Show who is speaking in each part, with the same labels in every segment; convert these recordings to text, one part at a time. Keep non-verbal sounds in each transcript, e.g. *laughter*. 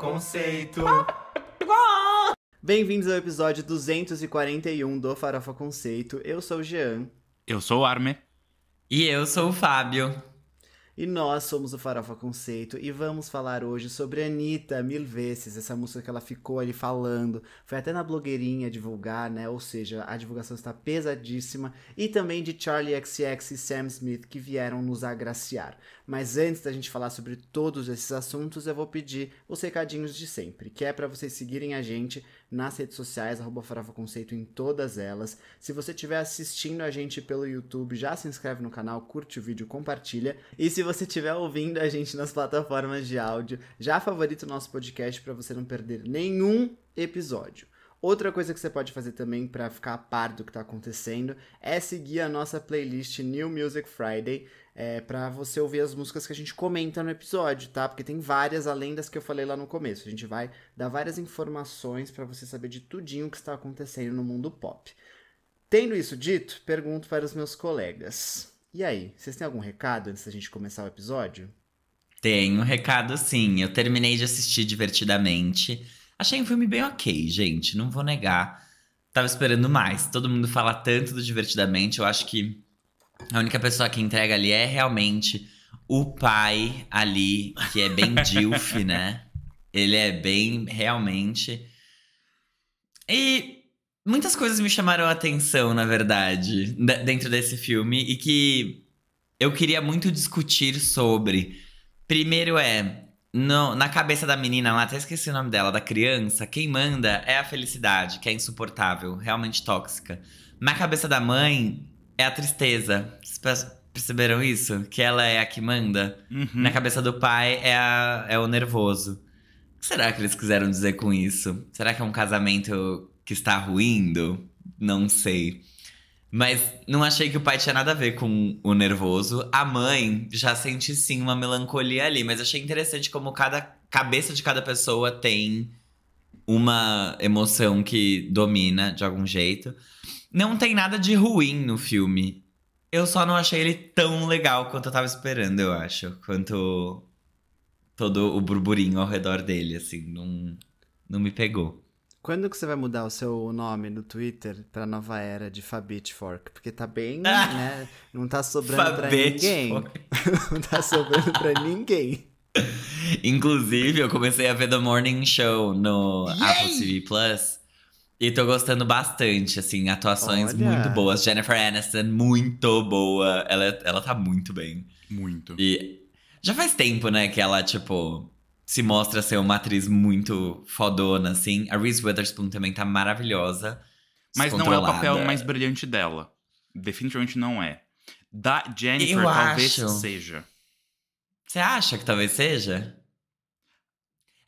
Speaker 1: Conceito.
Speaker 2: *laughs* Bem-vindos ao episódio 241 do Farofa Conceito. Eu sou o Jean. Eu sou o Arme. E eu sou o Fábio. E nós somos o Farofa Conceito e vamos falar hoje sobre Anitta mil vezes, essa música que ela ficou ali falando. Foi até na blogueirinha divulgar, né? Ou seja, a divulgação está pesadíssima. E também de Charlie XX e Sam Smith que vieram nos agraciar. Mas antes da gente falar sobre todos esses assuntos, eu vou pedir os recadinhos de sempre, que é para vocês seguirem a gente nas redes sociais, arroba Farofa Conceito em todas elas. Se você estiver assistindo a gente pelo YouTube, já se inscreve no canal, curte o vídeo, compartilha. E se você estiver ouvindo a gente nas plataformas de áudio, já favorita o nosso podcast para você não perder nenhum episódio. Outra coisa que você pode fazer também para ficar a par do que está acontecendo é seguir a nossa playlist New Music Friday é, para você ouvir as músicas que a gente comenta no episódio, tá? Porque tem várias além das que eu falei lá no começo. A gente vai dar várias informações para você saber de tudinho o que está acontecendo no mundo pop. Tendo isso dito, pergunto para os meus colegas. E aí, vocês têm algum recado antes da gente começar o episódio?
Speaker 1: Tenho um recado sim. Eu terminei de assistir divertidamente. Achei um filme bem ok, gente, não vou negar. Tava esperando mais. Todo mundo fala tanto do divertidamente, eu acho que a única pessoa que entrega ali é realmente o pai ali, que é bem *laughs* Dilf, né? Ele é bem, realmente. E muitas coisas me chamaram a atenção, na verdade, dentro desse filme e que eu queria muito discutir sobre. Primeiro é, no, na cabeça da menina lá, até esqueci o nome dela, da criança, quem manda é a felicidade, que é insuportável, realmente tóxica. Na cabeça da mãe, é a tristeza. Vocês perceberam isso? Que ela é a que manda? Uhum. Na cabeça do pai é, a, é o nervoso. O que será que eles quiseram dizer com isso? Será que é um casamento que está ruindo? Não sei. Mas não achei que o pai tinha nada a ver com o nervoso. A mãe já sente sim uma melancolia ali, mas achei interessante como cada cabeça de cada pessoa tem uma emoção que domina de algum jeito. Não tem nada de ruim no filme. Eu só não achei ele tão legal quanto eu tava esperando, eu acho. Quanto todo o burburinho ao redor dele, assim, não, não me pegou.
Speaker 2: Quando que você vai mudar o seu nome no Twitter pra nova era de Fabit Fork? Porque tá bem, ah, *laughs* né? Não tá sobrando pra ninguém. *laughs* não tá sobrando pra ninguém.
Speaker 1: Inclusive, eu comecei a ver The Morning Show no Yay! Apple TV Plus. E tô gostando bastante, assim, atuações Olha. muito boas. Jennifer Aniston, muito boa. Ela, ela tá muito bem. Muito. E já faz tempo, né, que ela, tipo, se mostra ser uma atriz muito fodona, assim. A Reese Witherspoon também tá maravilhosa. Mas não é o papel mais brilhante dela. Definitivamente não é. Da Jennifer, Eu talvez acho. seja. Você acha que talvez seja?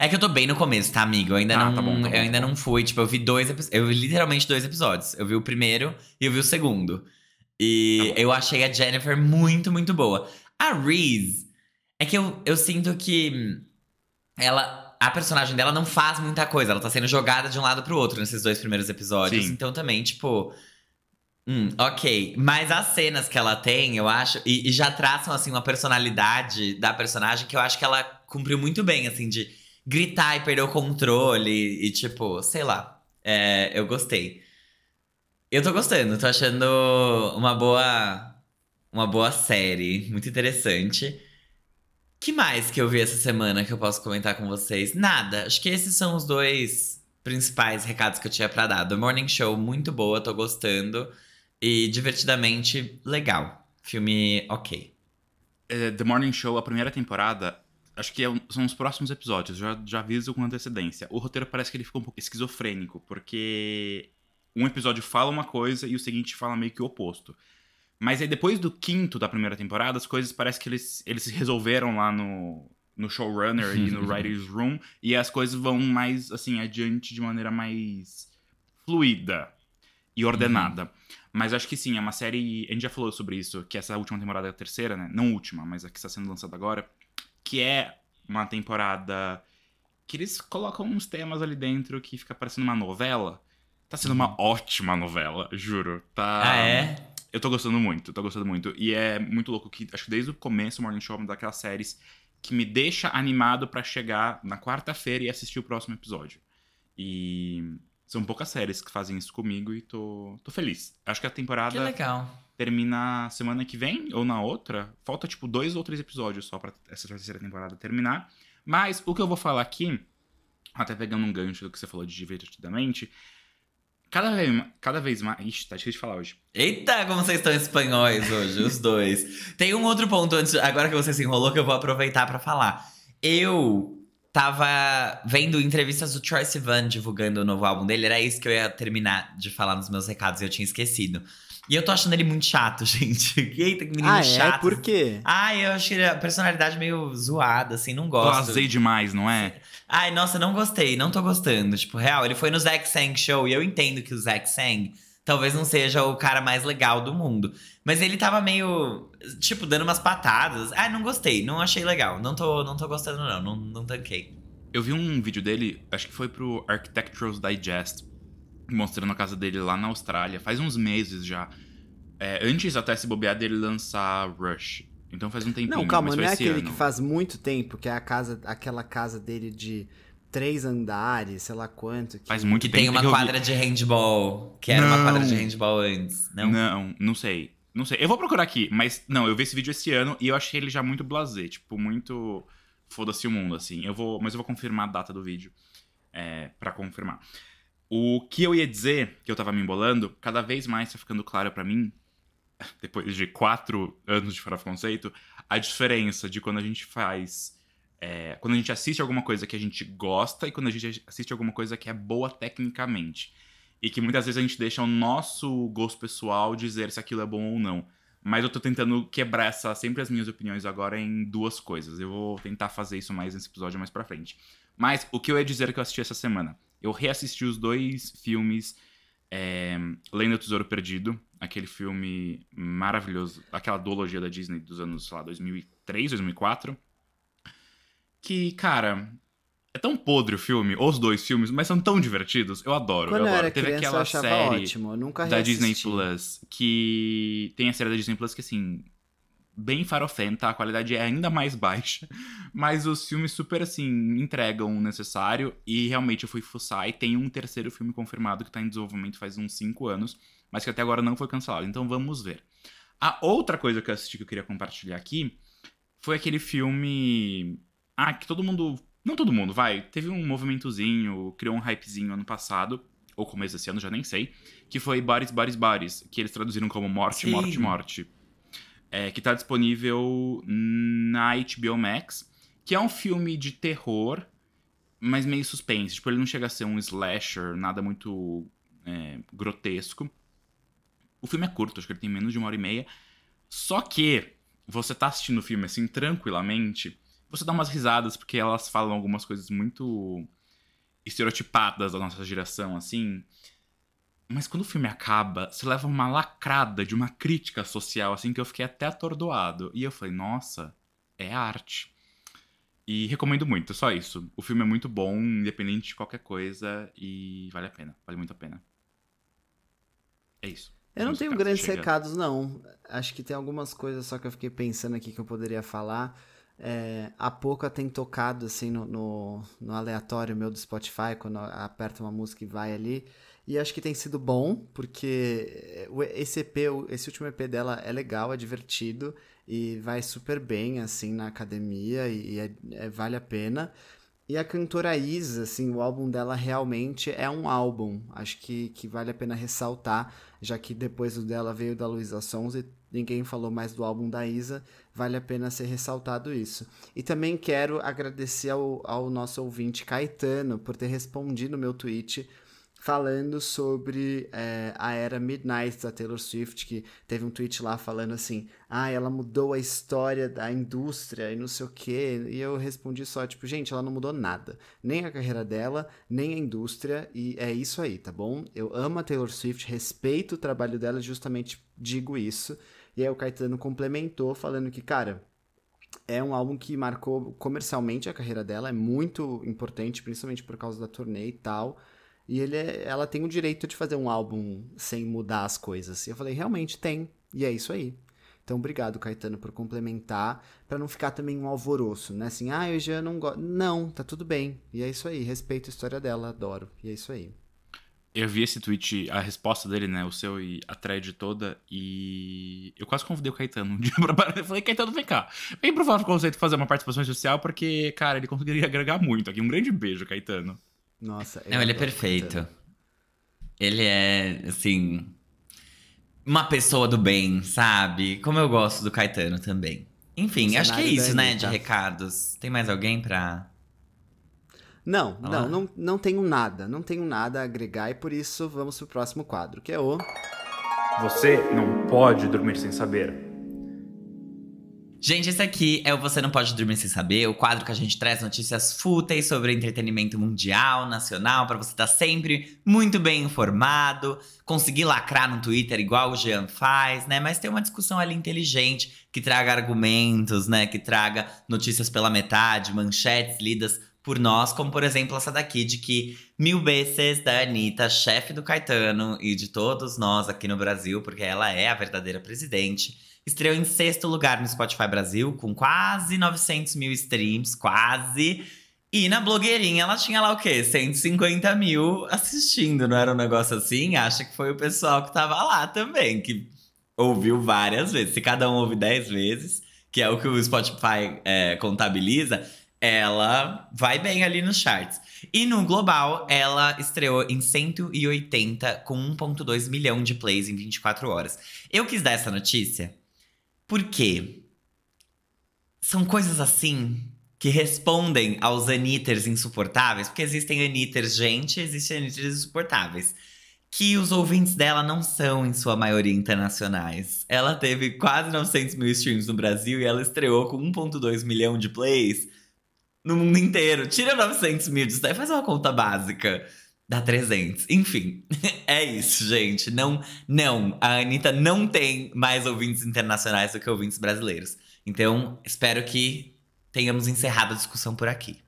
Speaker 1: É que eu tô bem no começo, tá, amigo? Eu ainda ah, não. Tá bom, tá bom, eu ainda tá não fui. Tipo, eu vi dois Eu vi literalmente dois episódios. Eu vi o primeiro e eu vi o segundo. E tá eu achei a Jennifer muito, muito boa. A Reese. É que eu, eu sinto que. Ela. A personagem dela não faz muita coisa. Ela tá sendo jogada de um lado pro outro nesses dois primeiros episódios. Sim. Então também, tipo. Hum, ok. Mas as cenas que ela tem, eu acho, e, e, já traçam, assim, uma personalidade da personagem que eu acho que ela cumpriu muito bem, assim, de gritar e perder o controle e, tipo, sei lá. É, eu gostei. Eu tô gostando, tô achando uma boa uma boa série, muito interessante. Que mais que eu vi essa semana que eu posso comentar com vocês? Nada. Acho que esses são os dois principais recados que eu tinha para dar. The Morning Show muito boa, tô gostando e divertidamente legal. Filme OK. É, The
Speaker 3: Morning Show, a primeira temporada, acho que é um, são os próximos episódios, já, já aviso com antecedência. O roteiro parece que ele fica um pouco esquizofrênico, porque um episódio fala uma coisa e o seguinte fala meio que o oposto. Mas aí depois do quinto da primeira temporada, as coisas parece que eles, eles resolveram lá no, no showrunner e no *laughs* writer's room, e as coisas vão mais, assim, adiante de maneira mais fluida e uhum. ordenada. Uhum. Mas acho que sim, é uma série. A gente já falou sobre isso, que essa última temporada é a terceira, né? Não última, mas a que está sendo lançada agora que é uma temporada que eles colocam uns temas ali dentro que fica parecendo uma novela. Tá sendo uma uhum. ótima novela, juro. Tá... Ah, é? Eu tô gostando muito, tô gostando muito. E é muito louco que, acho que desde o começo, o Morning Show é uma daquelas séries que me deixa animado para chegar na quarta-feira e assistir o próximo episódio. E são poucas séries que fazem isso comigo e tô, tô feliz. Acho que a temporada. Que legal termina semana que vem ou na outra. Falta, tipo, dois ou três episódios só para essa terceira temporada terminar. Mas o que eu vou falar aqui, até pegando um gancho do que você falou de divertidamente, Cada vez, cada vez mais. Ixi, tá difícil de
Speaker 1: falar hoje. Eita, como vocês estão espanhóis hoje, os dois. Tem um outro ponto antes, agora que você se enrolou, que eu vou aproveitar para falar. Eu tava vendo entrevistas do Troye Sivan divulgando o novo álbum dele, era isso que eu ia terminar de falar nos meus recados e eu tinha esquecido. E eu tô achando ele muito chato, *laughs* gente. Eita, que menino ah, é? chato. É? Por quê? Ah, eu acho que a personalidade meio zoada, assim, não gosto. Blasei demais, não é? Ai, nossa, não gostei, não tô gostando. Tipo, real, ele foi no Zack Sang Show e eu entendo que o Zack Sang talvez não seja o cara mais legal do mundo. Mas ele tava meio, tipo, dando umas patadas. ai não gostei, não achei legal. Não tô, não tô gostando, não. Não, não tanquei. Eu vi um vídeo dele,
Speaker 3: acho que foi pro Architectural Digest mostrando a casa dele lá na Austrália, faz uns meses já. É, antes até se bobear dele lançar Rush. Então faz um tempinho. Não, calma,
Speaker 2: não é aquele ano. que faz muito tempo, que é a casa, aquela casa dele de três andares, sei lá quanto. Que... Faz muito que tempo. Tem uma quadra
Speaker 1: vi... de handball. Que era não. uma quadra de handball antes, não?
Speaker 3: Não, não sei. Não sei. Eu vou procurar aqui, mas não, eu vi esse vídeo esse ano e eu achei ele já muito blasé, tipo, muito foda-se o mundo, assim. Eu vou, mas eu vou confirmar a data do vídeo é, para confirmar. O que eu ia dizer, que eu tava me embolando, cada vez mais tá ficando claro para mim, *laughs* depois de quatro anos de Farofa Conceito, a diferença de quando a gente faz. É, quando a gente assiste alguma coisa que a gente gosta e quando a gente assiste alguma coisa que é boa tecnicamente. E que muitas vezes a gente deixa o nosso gosto pessoal dizer se aquilo é bom ou não. Mas eu tô tentando quebrar essa, sempre as minhas opiniões agora em duas coisas. Eu vou tentar fazer isso mais nesse episódio mais pra frente. Mas o que eu ia dizer que eu assisti essa semana? Eu reassisti os dois filmes é, Lenda do Tesouro Perdido, aquele filme maravilhoso, aquela duologia da Disney dos anos, sei lá, 2003, 2004. Que, cara, é tão podre o filme, os dois filmes, mas são tão divertidos. Eu adoro, Quando eu adoro. era Teve criança, aquela eu série ótimo, eu nunca da Disney Plus que tem a série da Disney Plus que assim, bem farofenta, a qualidade é ainda mais baixa, *laughs* mas os filmes super assim entregam o necessário e realmente eu fui fuçar e tem um terceiro filme confirmado que está em desenvolvimento faz uns 5 anos, mas que até agora não foi cancelado. Então vamos ver. A outra coisa que eu assisti que eu queria compartilhar aqui foi aquele filme ah, que todo mundo, não todo mundo, vai, teve um movimentozinho, criou um hypezinho ano passado. Ou começo desse ano, já nem sei. Que foi Bares, Bares, Bares. Que eles traduziram como Morte, Sim. Morte, Morte é, que está disponível na HBO Max, que é um filme de terror, mas meio suspense. Tipo, ele não chega a ser um slasher, nada muito é, grotesco. O filme é curto, acho que ele tem menos de uma hora e meia. Só que você tá assistindo o filme assim tranquilamente, você dá umas risadas porque elas falam algumas coisas muito estereotipadas da nossa geração, assim. Mas quando o filme acaba, você leva uma lacrada de uma crítica social, assim, que eu fiquei até atordoado. E eu falei, nossa, é arte. E recomendo muito, só isso. O filme é muito bom, independente de qualquer coisa, e vale a pena, vale muito a pena. É isso. Eu não tenho grandes chega.
Speaker 2: recados, não. Acho que tem algumas coisas só que eu fiquei pensando aqui que eu poderia falar. É, a pouca tem tocado, assim, no, no, no aleatório meu do Spotify, quando aperta uma música e vai ali. E acho que tem sido bom, porque eh, esse EP, esse último EP dela é legal, é divertido e vai super bem, assim, na academia e é, é, vale a pena. E a cantora Isa, assim, o álbum dela realmente é um álbum. Acho que, que vale a pena ressaltar, já que depois o dela veio da Luísa Sons e ninguém falou mais do álbum da Isa, vale a pena ser ressaltado isso. E também quero agradecer ao, ao nosso ouvinte Caetano por ter respondido meu tweet falando sobre é, a era Midnight da Taylor Swift, que teve um tweet lá falando assim: ah, ela mudou a história da indústria e não sei o quê. E eu respondi só, tipo, gente, ela não mudou nada. Nem a carreira dela, nem a indústria, e é isso aí, tá bom? Eu amo a Taylor Swift, respeito o trabalho dela, justamente digo isso. E aí o Caetano complementou falando que, cara, é um álbum que marcou comercialmente a carreira dela, é muito importante, principalmente por causa da turnê e tal. E ele, é, ela tem o direito de fazer um álbum sem mudar as coisas. E eu falei, realmente tem. E é isso aí. Então, obrigado, Caetano, por complementar, para não ficar também um alvoroço, né? Assim, ah, eu já não gosto. Não, tá tudo bem. E é isso aí, respeito a história dela, adoro. E é isso aí.
Speaker 3: Eu vi esse tweet, a resposta dele, né? O seu e a thread toda, e eu quase convidei o Caetano um *laughs* dia pra Eu falei, Caetano, vem cá. Vem pro Fábio Conceito fazer uma participação social, porque, cara, ele conseguiria agregar muito aqui. Um grande beijo, Caetano.
Speaker 2: Nossa. Não, ele é
Speaker 1: perfeito. Cantando. Ele é, assim. Uma pessoa do bem, sabe? Como eu gosto do Caetano também. Enfim, acho que é isso, né? De recados. Tem mais alguém pra.
Speaker 2: Não, não, não, não tenho nada. Não tenho nada a agregar e por isso vamos pro próximo quadro, que é o.
Speaker 3: Você não pode dormir sem saber.
Speaker 1: Gente, esse aqui é o Você Não Pode Dormir Sem Saber, o quadro que a gente traz notícias fúteis sobre entretenimento mundial, nacional, para você estar tá sempre muito bem informado, conseguir lacrar no Twitter igual o Jean faz, né? Mas ter uma discussão ali inteligente, que traga argumentos, né? Que traga notícias pela metade, manchetes lidas por nós, como por exemplo essa daqui de que Mil Beces da Anitta, chefe do Caetano e de todos nós aqui no Brasil, porque ela é a verdadeira presidente Estreou em sexto lugar no Spotify Brasil, com quase 900 mil streams, quase. E na blogueirinha ela tinha lá o quê? 150 mil assistindo, não era um negócio assim? Acha que foi o pessoal que tava lá também, que ouviu várias vezes. Se cada um ouve 10 vezes, que é o que o Spotify é, contabiliza, ela vai bem ali nos charts. E no global, ela estreou em 180 com 1.2 milhão de plays em 24 horas. Eu quis dar essa notícia porque são coisas assim que respondem aos Anitters insuportáveis, porque existem Anitters gente, existem Anitters insuportáveis. Que os ouvintes dela não são, em sua maioria, internacionais. Ela teve quase 900 mil streams no Brasil e ela estreou com 1,2 milhão de plays no mundo inteiro. Tira 900 mil disso daí, faz uma conta básica. Dá 300. Enfim, *laughs* é isso, gente. Não, não. A Anitta não tem mais ouvintes internacionais do que ouvintes brasileiros. Então, espero que tenhamos encerrado a discussão por aqui.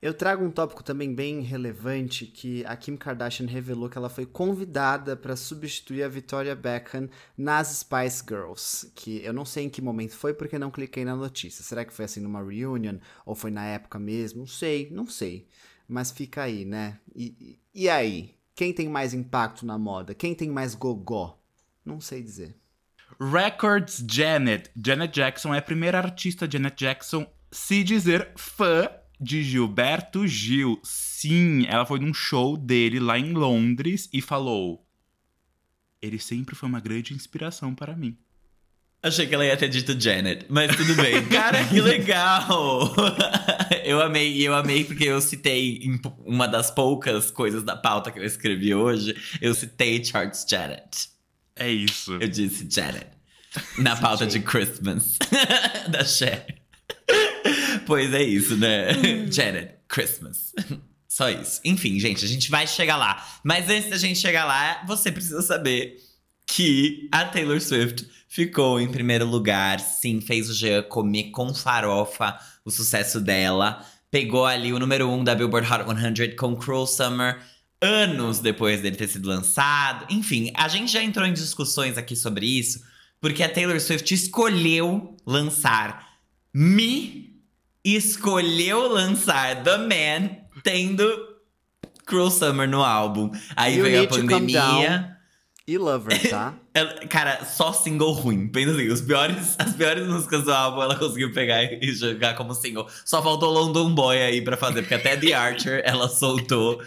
Speaker 2: Eu trago um tópico também bem relevante que a Kim Kardashian revelou que ela foi convidada para substituir a Victoria Beckham nas Spice Girls, que eu não sei em que momento foi porque não cliquei na notícia. Será que foi assim numa reunion ou foi na época mesmo? Não sei, não sei. Mas fica aí, né? E, e aí? Quem tem mais impacto na moda? Quem tem mais gogó? Não sei dizer.
Speaker 3: Records Janet. Janet Jackson é a primeira artista Janet Jackson se dizer fã de Gilberto Gil. Sim, ela foi num show dele lá em Londres e falou: Ele sempre foi uma grande inspiração para mim.
Speaker 1: Achei que ela ia ter dito Janet, mas tudo bem. *laughs* Cara, que legal! *laughs* eu amei, e eu amei porque eu citei uma das poucas coisas da pauta que eu escrevi hoje, eu citei Charles Janet. É isso. Eu disse Janet. Na *laughs* pauta de Christmas da Cher. Pois é isso, né? Janet, Christmas. Só isso. Enfim, gente, a gente vai chegar lá. Mas antes da gente chegar lá, você precisa saber que a Taylor Swift ficou em primeiro lugar. Sim, fez o Jean comer com farofa o sucesso dela. Pegou ali o número 1 um da Billboard Hot 100 com Cruel Summer, anos depois dele ter sido lançado. Enfim, a gente já entrou em discussões aqui sobre isso, porque a Taylor Swift escolheu lançar Me, escolheu lançar The Man, tendo Cruel Summer no álbum. Aí you veio a pandemia e Lover, *laughs* tá? É, cara, só single ruim. Pensa assim, os piores, as piores músicas do álbum ela conseguiu pegar e *laughs* jogar como single. Só faltou London Boy aí pra fazer, porque até The Archer *laughs* ela soltou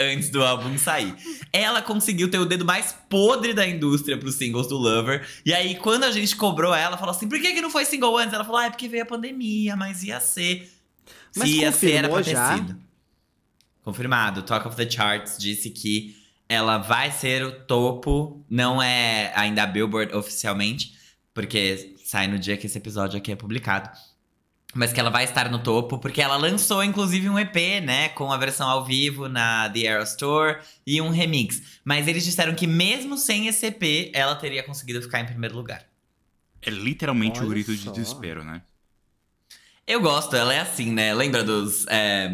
Speaker 1: antes do álbum sair. Ela conseguiu ter o dedo mais podre da indústria pros singles do Lover. E aí, quando a gente cobrou ela, falou assim: por que, que não foi single antes? Ela falou: ah, é porque veio a pandemia, mas ia ser.
Speaker 2: Mas Se ia ser, era pra já?
Speaker 1: Confirmado. Talk of the Charts disse que ela vai ser o topo, não é ainda a Billboard oficialmente, porque sai no dia que esse episódio aqui é publicado. Mas que ela vai estar no topo, porque ela lançou inclusive um EP, né? Com a versão ao vivo na The Aero Store e um remix. Mas eles disseram que mesmo sem esse EP, ela teria conseguido ficar em primeiro lugar. É literalmente Olha o grito só. de desespero, né? Eu gosto, ela é assim, né? Lembra dos. É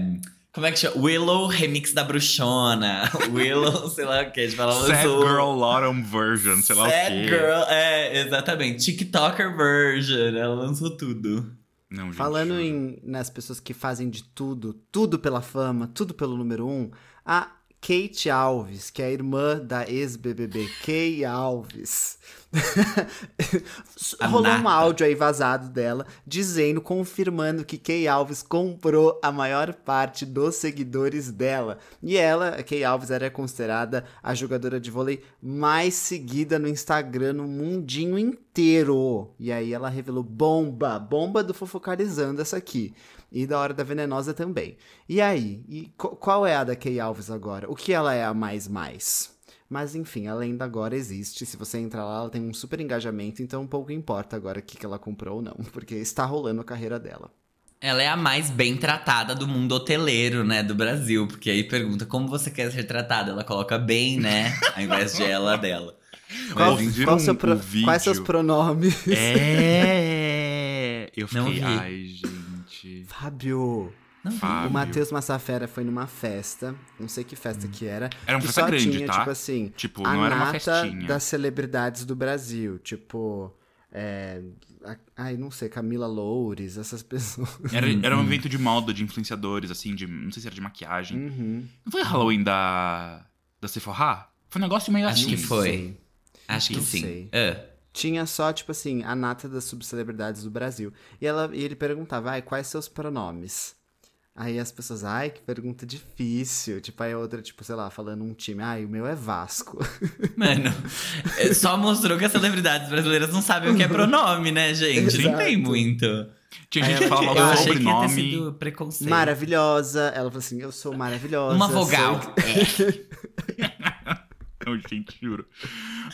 Speaker 1: como é que chama? Willow Remix da Bruxona. *laughs* Willow, sei lá o que. ela lançou... Sad Girl Autumn Version, sei lá Sad o que. Sad Girl, é, exatamente. TikToker
Speaker 2: Version. Ela lançou tudo. Não, gente, Falando em, nas pessoas que fazem de tudo, tudo pela fama, tudo pelo número um, a Kate Alves, que é a irmã da ex-BBB Kay Alves. *laughs* Rolou um áudio aí vazado dela dizendo, confirmando que Kay Alves comprou a maior parte dos seguidores dela. E ela, Kay Alves, era considerada a jogadora de vôlei mais seguida no Instagram no mundinho inteiro. E aí ela revelou bomba, bomba do fofocalizando essa aqui. E da hora da venenosa também. E aí, e qual é a da Kay Alves agora? O que ela é a mais mais? Mas enfim, a lenda agora existe. Se você entrar lá, ela tem um super engajamento, então pouco importa agora o que ela comprou ou não, *laughs* porque está rolando a carreira dela.
Speaker 1: Ela é a mais bem tratada do mundo hoteleiro, né, do Brasil. Porque aí pergunta como você quer ser tratada. Ela coloca bem, né, *laughs* ao invés de ela, dela.
Speaker 2: Qual, qual um, seu pro... um Quais seus pronomes? É, eu fiquei, ai, gente. Fábio, não, o Matheus Massafera foi numa festa, não sei que festa hum. que era. Era uma festa grande, tinha, tá? Tipo assim, tipo, não era uma das celebridades do Brasil, tipo... É, a, ai, não sei, Camila Loures, essas *laughs* pessoas. Era, era um uhum. evento
Speaker 3: de moda, de influenciadores, assim, de, não sei se era de maquiagem. Uhum. Não foi Halloween da, da Sephora?
Speaker 2: Foi um negócio meio Acho assim. Acho que foi. Sim. Acho não que sim. Uh. Tinha só, tipo assim, a nata das subcelebridades do Brasil. E, ela, e ele perguntava, ai, quais seus pronomes? Aí as pessoas, ai, que pergunta difícil. Tipo, aí outra, tipo, sei lá, falando um time, ai, o meu é Vasco. *laughs* Mano, é,
Speaker 1: só mostrou que as celebridades brasileiras não sabem o que é pronome, né, gente? Exato. tem muito. Tinha gente falando eu achei que ia ter sido
Speaker 2: preconceito. Maravilhosa. Ela falou assim, eu sou maravilhosa. Uma vogal. Sou... É. *laughs* Não, gente, juro.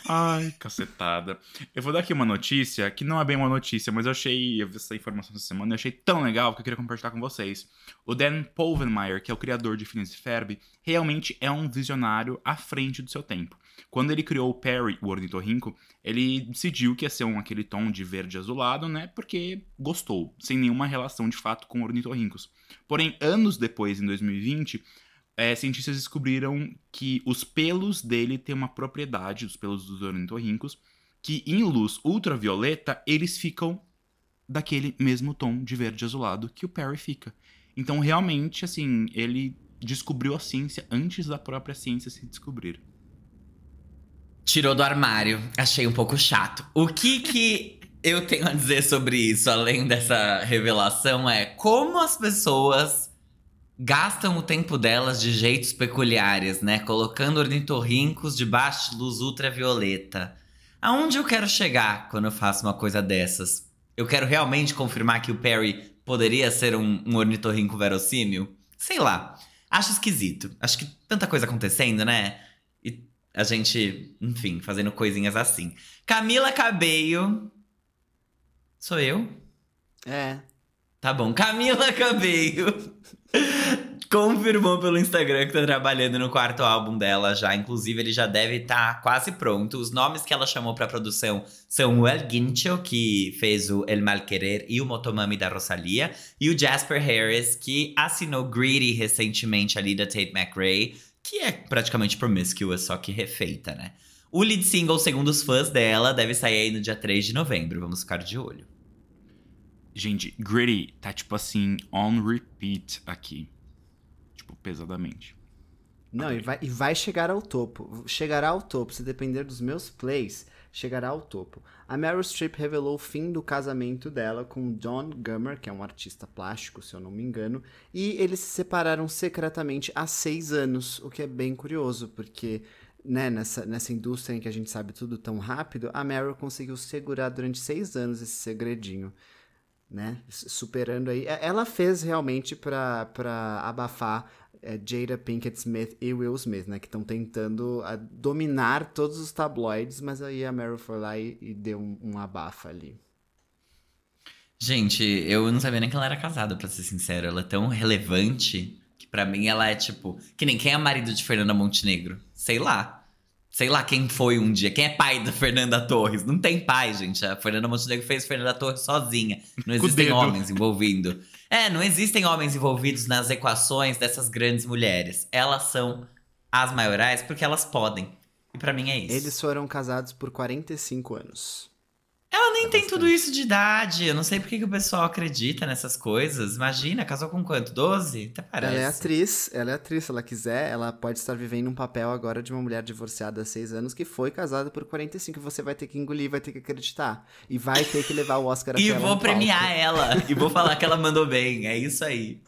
Speaker 2: Ai,
Speaker 3: cacetada. Eu vou dar aqui uma notícia, que não é bem uma notícia, mas eu achei eu vi essa informação essa semana, eu achei tão legal que eu queria compartilhar com vocês. O Dan Povenmire, que é o criador de Phineas e Ferb, realmente é um visionário à frente do seu tempo. Quando ele criou o Perry, o ornitorrinco, ele decidiu que ia ser um, aquele tom de verde azulado, né? Porque gostou, sem nenhuma relação de fato com ornitorrincos. Porém, anos depois, em 2020, é, cientistas descobriram que os pelos dele têm uma propriedade, os pelos dos ornitorrincos, que em luz ultravioleta eles ficam daquele mesmo tom de verde azulado que o Perry fica. Então, realmente, assim, ele descobriu a
Speaker 1: ciência antes da própria ciência se descobrir. Tirou do armário. Achei um pouco chato. O que que eu tenho a dizer sobre isso, além dessa revelação, é como as pessoas gastam o tempo delas de jeitos peculiares, né? Colocando ornitorrincos debaixo de luz ultravioleta. Aonde eu quero chegar quando eu faço uma coisa dessas? Eu quero realmente confirmar que o Perry poderia ser um, um ornitorrinco verossímil? Sei lá. Acho esquisito. Acho que tanta coisa acontecendo, né? E a gente, enfim, fazendo coisinhas assim. Camila Cabeio. Sou eu? É. Tá bom. Camila Cabeio. *laughs* *laughs* confirmou pelo Instagram que tá trabalhando no quarto álbum dela já. Inclusive, ele já deve estar tá quase pronto. Os nomes que ela chamou pra produção são o El Guincho, que fez o El Mal Querer e o Motomami da Rosalia, e o Jasper Harris, que assinou Greedy recentemente ali da Tate McRae, que é praticamente Promiscuous, só que refeita, né? O lead single, segundo os fãs dela, deve sair aí no dia 3 de novembro. Vamos ficar de olho. Gente,
Speaker 3: Gritty tá tipo assim, on repeat aqui. Tipo, pesadamente.
Speaker 2: Não, e, vai, e vai chegar ao topo. Chegará ao topo, se depender dos meus plays, chegará ao topo. A Meryl Streep revelou o fim do casamento dela com John Gummer, que é um artista plástico, se eu não me engano, e eles se separaram secretamente há seis anos, o que é bem curioso, porque né, nessa, nessa indústria em que a gente sabe tudo tão rápido, a Meryl conseguiu segurar durante seis anos esse segredinho né? Superando aí. É, ela fez realmente para abafar é, Jada Pinkett Smith e Will Smith, né? Que estão tentando a, dominar todos os tabloides, mas aí a Meryl foi lá e, e deu um, um abafa ali.
Speaker 1: Gente, eu não sabia nem que ela era casada, para ser sincero. Ela é tão relevante que para mim ela é tipo. Que nem quem é marido de Fernanda Montenegro. Sei lá sei lá quem foi um dia. Quem é pai da Fernanda Torres? Não tem pai, gente. A Fernanda Montenegro fez Fernanda Torres sozinha. Não existem homens envolvidos É, não existem homens envolvidos nas equações dessas grandes mulheres. Elas são as maiorais porque elas podem. E para mim é isso. Eles foram casados por
Speaker 2: 45 anos.
Speaker 1: Ela nem tá tem tudo isso de idade. Eu não sei por que o pessoal acredita nessas coisas. Imagina, casou com quanto? 12? Até parece. Ela é
Speaker 2: atriz, ela é atriz. Se ela quiser, ela pode estar vivendo um papel agora de uma mulher divorciada há 6 anos que foi casada por 45. Você vai ter que engolir, vai ter que acreditar. E vai ter que levar o Oscar a *laughs* E vou premiar
Speaker 1: palco. ela. *laughs* E vou falar que ela mandou bem. É isso aí.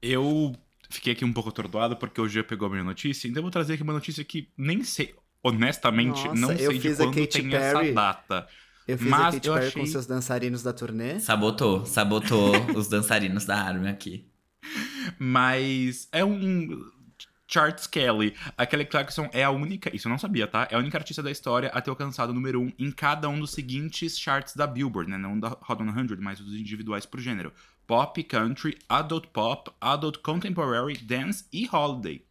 Speaker 1: Eu fiquei aqui um pouco
Speaker 3: atordoado porque hoje eu pegou a minha notícia. Então eu vou trazer aqui uma notícia que nem sei honestamente, Nossa, não
Speaker 2: sei de quando tem Perry. essa
Speaker 1: data. Eu fiz mas a Katy Perry achei... com seus
Speaker 2: dançarinos da turnê.
Speaker 1: Sabotou, sabotou *laughs* os dançarinos da Armin aqui. Mas é um.
Speaker 3: Charts Kelly. A Kelly Clarkson é a única, isso eu não sabia, tá? É a única artista da história a ter alcançado o número 1 um em cada um dos seguintes charts da Billboard, né? Não da Hot 100, mas dos individuais por gênero: pop, country, adult pop, adult contemporary, dance e holiday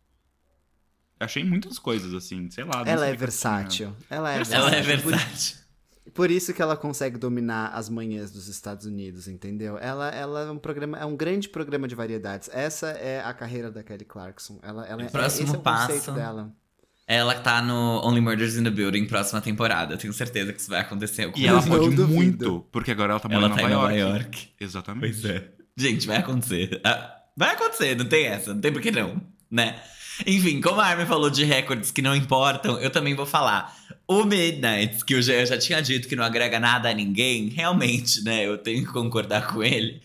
Speaker 3: achei muitas coisas, assim, sei lá. Ela, é, é
Speaker 2: versátil. ela é versátil. Ela é versátil. Por, isso que ela consegue dominar as manhãs dos Estados Unidos, entendeu? Ela, ela é um programa, é um grande programa de variedades. Essa é a carreira da Kelly Clarkson. Ela, ela o é, próximo é, é o conceito dela.
Speaker 1: Ela tá no Only Murders in the Building, próxima temporada. Tenho certeza que isso vai acontecer. E ela pode muito, porque agora ela tá morando ela tá em Nova, Nova York. York. Exatamente. Pois é. Gente, vai acontecer. Ah, vai acontecer, não tem essa, não tem por que não né? Enfim, como a Armin falou de recordes que não importam, eu também vou falar. O Midnight, que eu já, eu já tinha dito que não agrega nada a ninguém, realmente, né? Eu tenho que concordar com ele.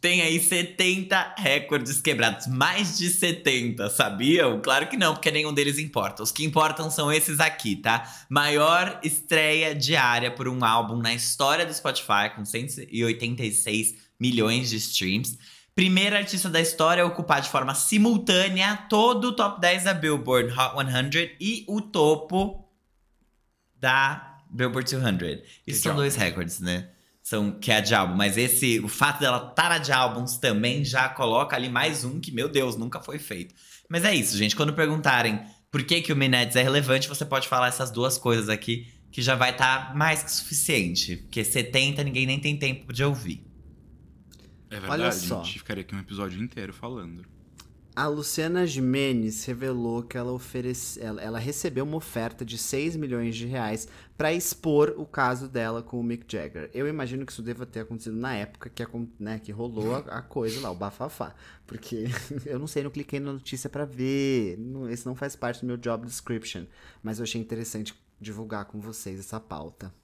Speaker 1: Tem aí 70 recordes quebrados, mais de 70, sabiam? Claro que não, porque nenhum deles importa. Os que importam são esses aqui, tá? Maior estreia diária por um álbum na história do Spotify, com 186 milhões de streams. Primeira artista da história a ocupar de forma simultânea todo o top 10 da Billboard Hot 100 e o topo da Billboard 200. Isso são dois recordes, né? São que é de álbum, mas esse o fato dela estar tá de álbuns também já coloca ali mais um que, meu Deus, nunca foi feito. Mas é isso, gente. Quando perguntarem por que, que o Minettes é relevante, você pode falar essas duas coisas aqui, que já vai estar tá mais que suficiente. Porque 70 ninguém nem tem tempo de ouvir. É
Speaker 3: verdade, Olha só. a gente ficaria aqui um episódio inteiro falando.
Speaker 2: A Luciana Jimenez revelou que ela, oferece... ela, recebeu uma oferta de 6 milhões de reais para expor o caso dela com o Mick Jagger. Eu imagino que isso deva ter acontecido na época que, né, que rolou a, coisa lá, o bafafá. Porque *laughs* eu não sei, não cliquei na notícia para ver. Esse não faz parte do meu job description. Mas eu achei interessante divulgar com vocês essa pauta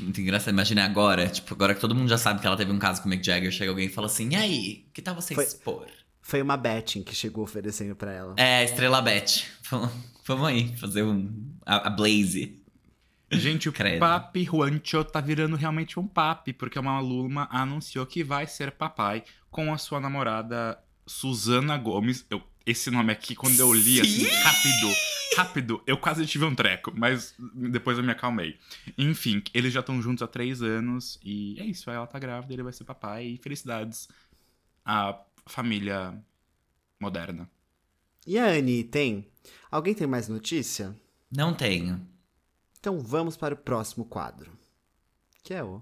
Speaker 1: muito engraçado. Imagina agora, tipo, agora que todo mundo já sabe que ela teve um caso com o Mick Jagger, chega alguém e fala assim: e aí, que tal você foi,
Speaker 2: expor? Foi uma Betting que chegou oferecendo para ela. É, Estrela Bet.
Speaker 1: *laughs* Vamos aí, fazer um, a, a Blaze. Gente, o Credo.
Speaker 3: Papi Juancho tá virando realmente um papi, porque uma aluna anunciou que vai ser papai com a sua namorada Susana Gomes. Eu, esse nome aqui, quando eu li assim, rápido rápido, eu quase tive um treco, mas depois eu me acalmei. Enfim, eles já estão juntos há três anos e é isso. Ela tá grávida, ele vai ser papai e felicidades à família moderna.
Speaker 2: E a Anne, tem? Alguém tem mais notícia?
Speaker 1: Não tenho.
Speaker 2: Então vamos para o próximo quadro, que é o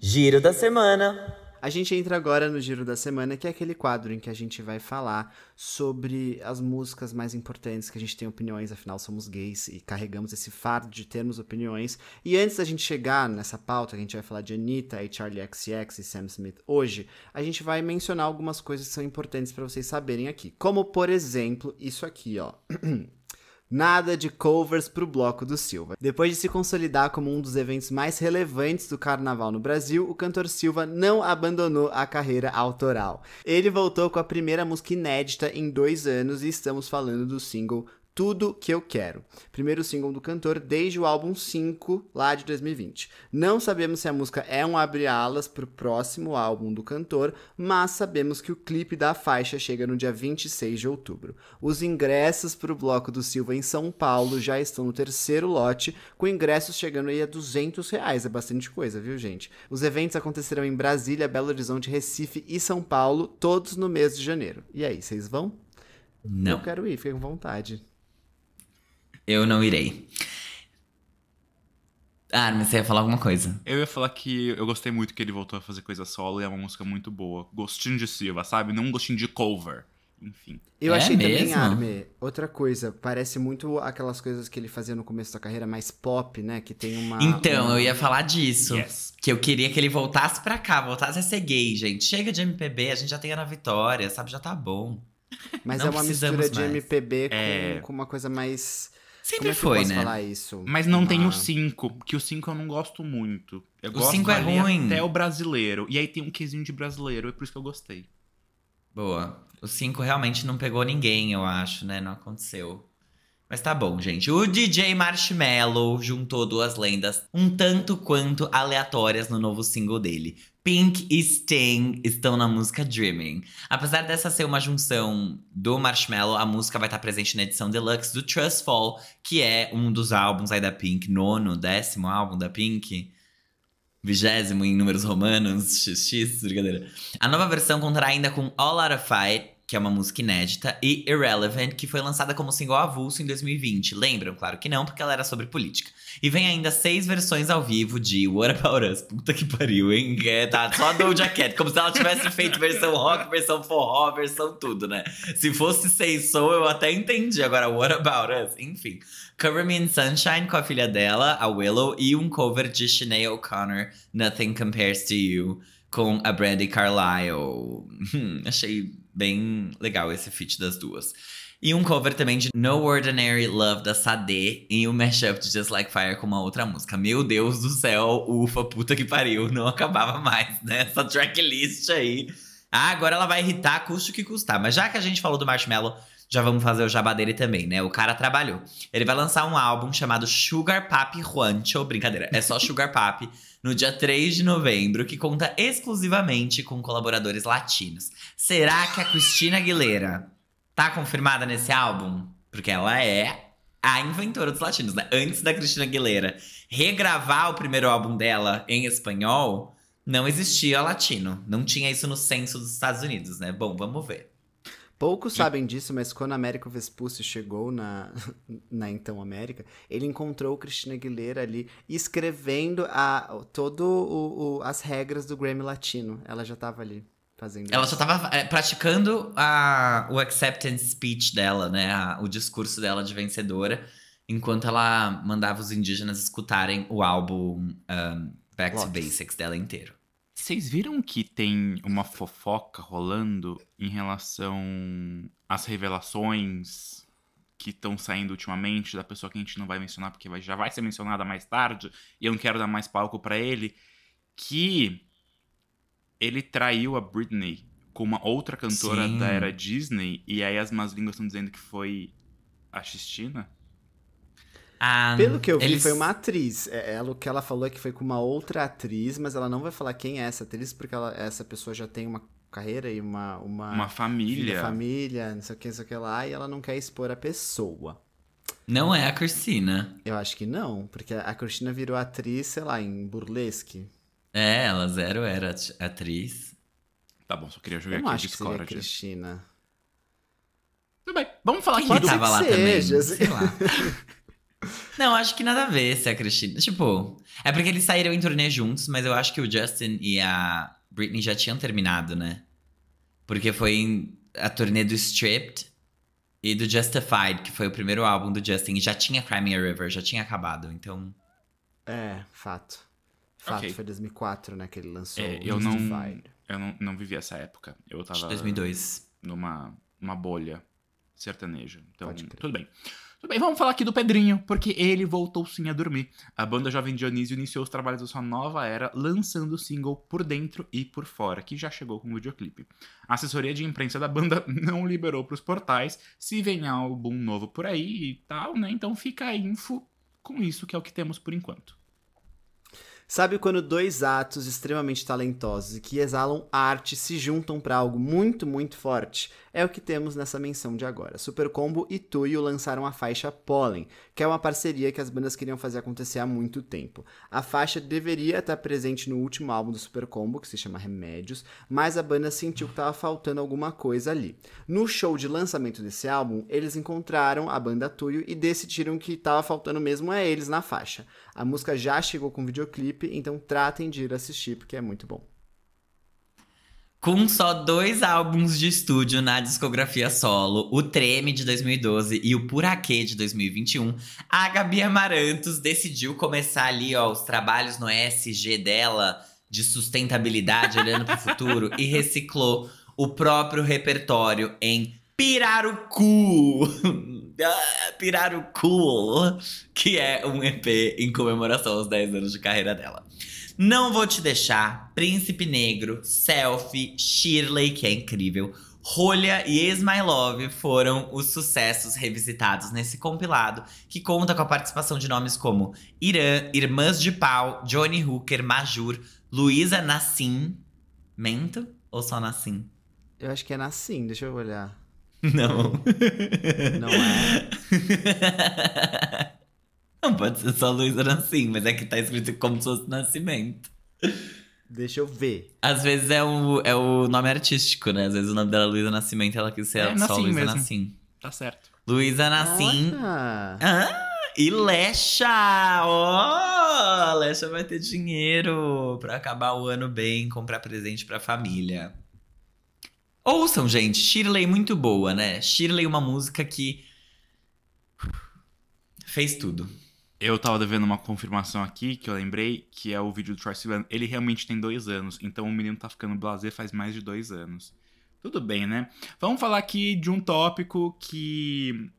Speaker 2: Giro da Semana. A gente entra agora no Giro da Semana, que é aquele quadro em que a gente vai falar sobre as músicas mais importantes que a gente tem opiniões, afinal somos gays e carregamos esse fardo de termos opiniões. E antes da gente chegar nessa pauta, que a gente vai falar de Anitta e Charlie XX e Sam Smith hoje, a gente vai mencionar algumas coisas que são importantes para vocês saberem aqui. Como, por exemplo, isso aqui, ó. *clears throat* Nada de covers pro bloco do Silva. Depois de se consolidar como um dos eventos mais relevantes do carnaval no Brasil, o cantor Silva não abandonou a carreira autoral. Ele voltou com a primeira música inédita em dois anos e estamos falando do single tudo Que Eu Quero, primeiro single do cantor desde o álbum 5, lá de 2020. Não sabemos se a música é um abre-alas para o próximo álbum do cantor, mas sabemos que o clipe da faixa chega no dia 26 de outubro. Os ingressos para o bloco do Silva em São Paulo já estão no terceiro lote, com ingressos chegando aí a 200 reais, é bastante coisa, viu gente? Os eventos acontecerão em Brasília, Belo Horizonte, Recife e São Paulo, todos no mês de janeiro. E aí, vocês vão? Não. Eu quero ir, fiquem com vontade. Eu não irei. Ah, mas você ia falar alguma coisa.
Speaker 3: Eu ia falar que eu gostei muito que ele voltou a fazer coisa solo e é uma música muito boa. Gostinho de Silva, sabe? Não um gostinho de cover. Enfim. Eu é achei mesmo?
Speaker 2: também, Arme, outra coisa. Parece muito aquelas coisas que ele fazia no começo da carreira, mais pop, né? Que tem uma. Então, uma... eu ia falar
Speaker 1: disso. Yes. Que eu queria que ele voltasse pra cá, voltasse a ser gay, gente. Chega de MPB, a gente já tem a Vitória, sabe? Já tá bom. Mas Não é uma mistura mais. de
Speaker 2: MPB com, é... com uma coisa mais Sempre é foi, né? Mas não tem o
Speaker 1: 5, ah. que o 5 eu não gosto muito.
Speaker 2: Eu o 5 é ruim. Até o brasileiro. E aí tem
Speaker 3: um quesinho de brasileiro, é por isso que eu gostei.
Speaker 1: Boa. O 5 realmente não pegou ninguém, eu acho, né? Não aconteceu. Mas tá bom, gente. O DJ Marshmallow juntou duas lendas um tanto quanto aleatórias no novo single dele. Pink e Sting estão na música Dreaming. Apesar dessa ser uma junção do Marshmallow, a música vai estar presente na edição deluxe do Trust Fall, que é um dos álbuns aí da Pink, nono, décimo álbum da Pink. Vigésimo em números romanos, xx, *laughs* brincadeira. A nova versão contará ainda com All Out of Fight, que é uma música inédita, e Irrelevant, que foi lançada como single avulso em 2020. Lembram? Claro que não, porque ela era sobre política. E vem ainda seis versões ao vivo de What About Us. Puta que pariu, hein? É, tá só do Cat, como se ela tivesse feito versão rock, versão forró, versão tudo, né? Se fosse seis soul, eu até entendi. Agora, What About Us? Enfim. Cover Me in Sunshine com a filha dela, a Willow, e um cover de Sinead O'Connor, Nothing Compares to You, com a Brandy Carlile. Hum, achei bem legal esse feat das duas. E um cover também de No Ordinary Love da Sade em um mashup de Just Like Fire com uma outra música. Meu Deus do céu, ufa, puta que pariu, não acabava mais, né? Essa tracklist aí. Ah, agora ela vai irritar, custe o que custar. Mas já que a gente falou do Marshmallow, já vamos fazer o jabá dele também, né? O cara trabalhou. Ele vai lançar um álbum chamado Sugar Papi Juancho. Brincadeira, é só Sugar Papi. No dia 3 de novembro, que conta exclusivamente com colaboradores latinos. Será que a é Cristina Aguilera tá confirmada nesse álbum? Porque ela é a inventora dos latinos, né? Antes da Cristina Aguilera regravar o primeiro álbum dela em espanhol, não existia latino. Não tinha isso no censo dos Estados Unidos, né? Bom, vamos ver.
Speaker 2: Poucos sabem disso, mas quando Américo Vespucci chegou na, na então América, ele encontrou Cristina Aguilera ali escrevendo a, todo o, o, as regras do Grammy Latino. Ela já estava ali fazendo. Ela isso. só
Speaker 1: tava é, praticando a, o acceptance speech dela, né? A, o discurso dela de vencedora, enquanto ela mandava os indígenas escutarem o álbum um, Back Lots. to Basics dela inteiro. Vocês viram que
Speaker 3: tem uma fofoca rolando em relação às revelações que estão saindo ultimamente da pessoa que a gente não vai mencionar porque vai, já vai ser mencionada mais tarde e eu não quero dar mais palco para ele que ele traiu a Britney com uma outra cantora Sim. da era Disney, e aí as más línguas estão dizendo que foi a Cristina? Um, ah, Pelo que eu vi, eles... foi uma
Speaker 2: atriz. É, é, ela, o que ela falou é que foi com uma outra atriz, mas ela não vai falar quem é essa atriz, porque ela, essa pessoa já tem uma carreira e uma... Uma, uma família. Filha, família, não sei o que, não sei o que lá, e ela não quer expor a pessoa.
Speaker 1: Não é a Cristina.
Speaker 2: Eu acho que não, porque a Cristina virou atriz, sei lá, em burlesque.
Speaker 1: É, ela zero era atriz.
Speaker 2: Tá bom, só queria jogar eu aqui acho Discord. Que Cristina.
Speaker 1: Tudo bem, vamos falar Quem aqui do... tava que lá seja, também. Assim. Sei lá. *laughs* Não, acho que nada a ver se a Cristina. Tipo, é porque eles saíram em turnê juntos, mas eu acho que o Justin e a Britney já tinham terminado, né? Porque foi em a turnê do Stripped e do Justified, que foi o primeiro álbum do Justin. E já tinha Crime a River, já tinha acabado, então.
Speaker 2: É, fato fato, okay. foi 2004, né, que ele lançou é, eu não
Speaker 3: Eu não, não vivi essa época. Eu tava... 2002. Numa uma bolha sertaneja. Então, tudo bem. Tudo bem, vamos falar aqui do Pedrinho, porque ele voltou sim a dormir. A banda Jovem Dionísio iniciou os trabalhos da sua nova era lançando o single Por Dentro e Por Fora, que já chegou com o videoclipe. A assessoria de imprensa da banda *laughs* não liberou para os portais se
Speaker 2: vem álbum novo por aí e tal, né?
Speaker 3: Então fica a info com isso, que é o que temos por
Speaker 2: enquanto. Sabe quando dois atos extremamente talentosos e que exalam arte se juntam para algo muito, muito forte? É o que temos nessa menção de agora. Supercombo e Tuyo lançaram a faixa Pollen, que é uma parceria que as bandas queriam fazer acontecer há muito tempo. A faixa deveria estar presente no último álbum do Supercombo, que se chama Remédios, mas a banda sentiu que estava faltando alguma coisa ali. No show de lançamento desse álbum, eles encontraram a banda Tuyo e decidiram que estava faltando mesmo a é eles na faixa. A música já chegou com videoclipe, então tratem de ir assistir, porque é muito bom.
Speaker 1: Com só dois álbuns de estúdio na discografia solo, o Treme de 2012 e o Puraquê de 2021, a Gabi Amarantos decidiu começar ali ó, os trabalhos no SG dela de sustentabilidade, olhando para o futuro, e reciclou o próprio repertório em Pirarucu uh, Cool, que é um EP em comemoração aos 10 anos de carreira dela. Não Vou Te Deixar, Príncipe Negro, Selfie, Shirley, que é incrível, Rolha e Is My Love foram os sucessos revisitados nesse compilado, que conta com a participação de nomes como Irã, Irmãs de Pau, Johnny Hooker, Majur, Luísa Nassim. Mento ou só Nassim?
Speaker 2: Eu acho que é Nassim, deixa eu olhar. Não. Não é?
Speaker 1: *laughs* Não pode ser só Luís Arancim, mas é que está escrito como se fosse Nascimento. Deixa eu ver. Às vezes é o, é o nome artístico, né? Às vezes o nome dela é Luísa Nascimento ela quis ser é, só Luísa mesmo. Nascim. Tá certo. Luísa Nascim. Ah, e Lecha! Oh, Lecha vai ter dinheiro pra acabar o ano bem, comprar presente pra família. Ouçam, gente. Shirley é muito boa, né? Shirley é uma música que fez tudo. Eu tava devendo uma
Speaker 3: confirmação aqui que eu lembrei, que é o vídeo do Troy Sivan. Ele realmente tem dois anos, então o menino tá ficando blazer faz mais de dois anos. Tudo bem, né? Vamos falar aqui de um tópico que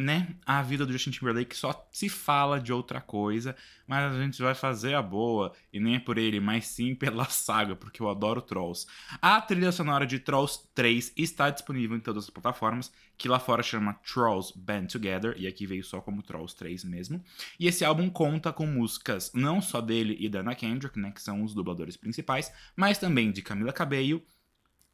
Speaker 3: né? A vida do Justin Timberlake só se fala de outra coisa, mas a gente vai fazer a boa, e nem é por ele, mas sim pela *laughs* saga, porque eu adoro Trolls. A trilha sonora de Trolls 3 está disponível em todas as plataformas, que lá fora chama Trolls Band Together, e aqui veio só como Trolls 3 mesmo. E esse álbum conta com músicas não só dele e da Anna Kendrick, né, que são os dubladores principais, mas também de Camila Cabello,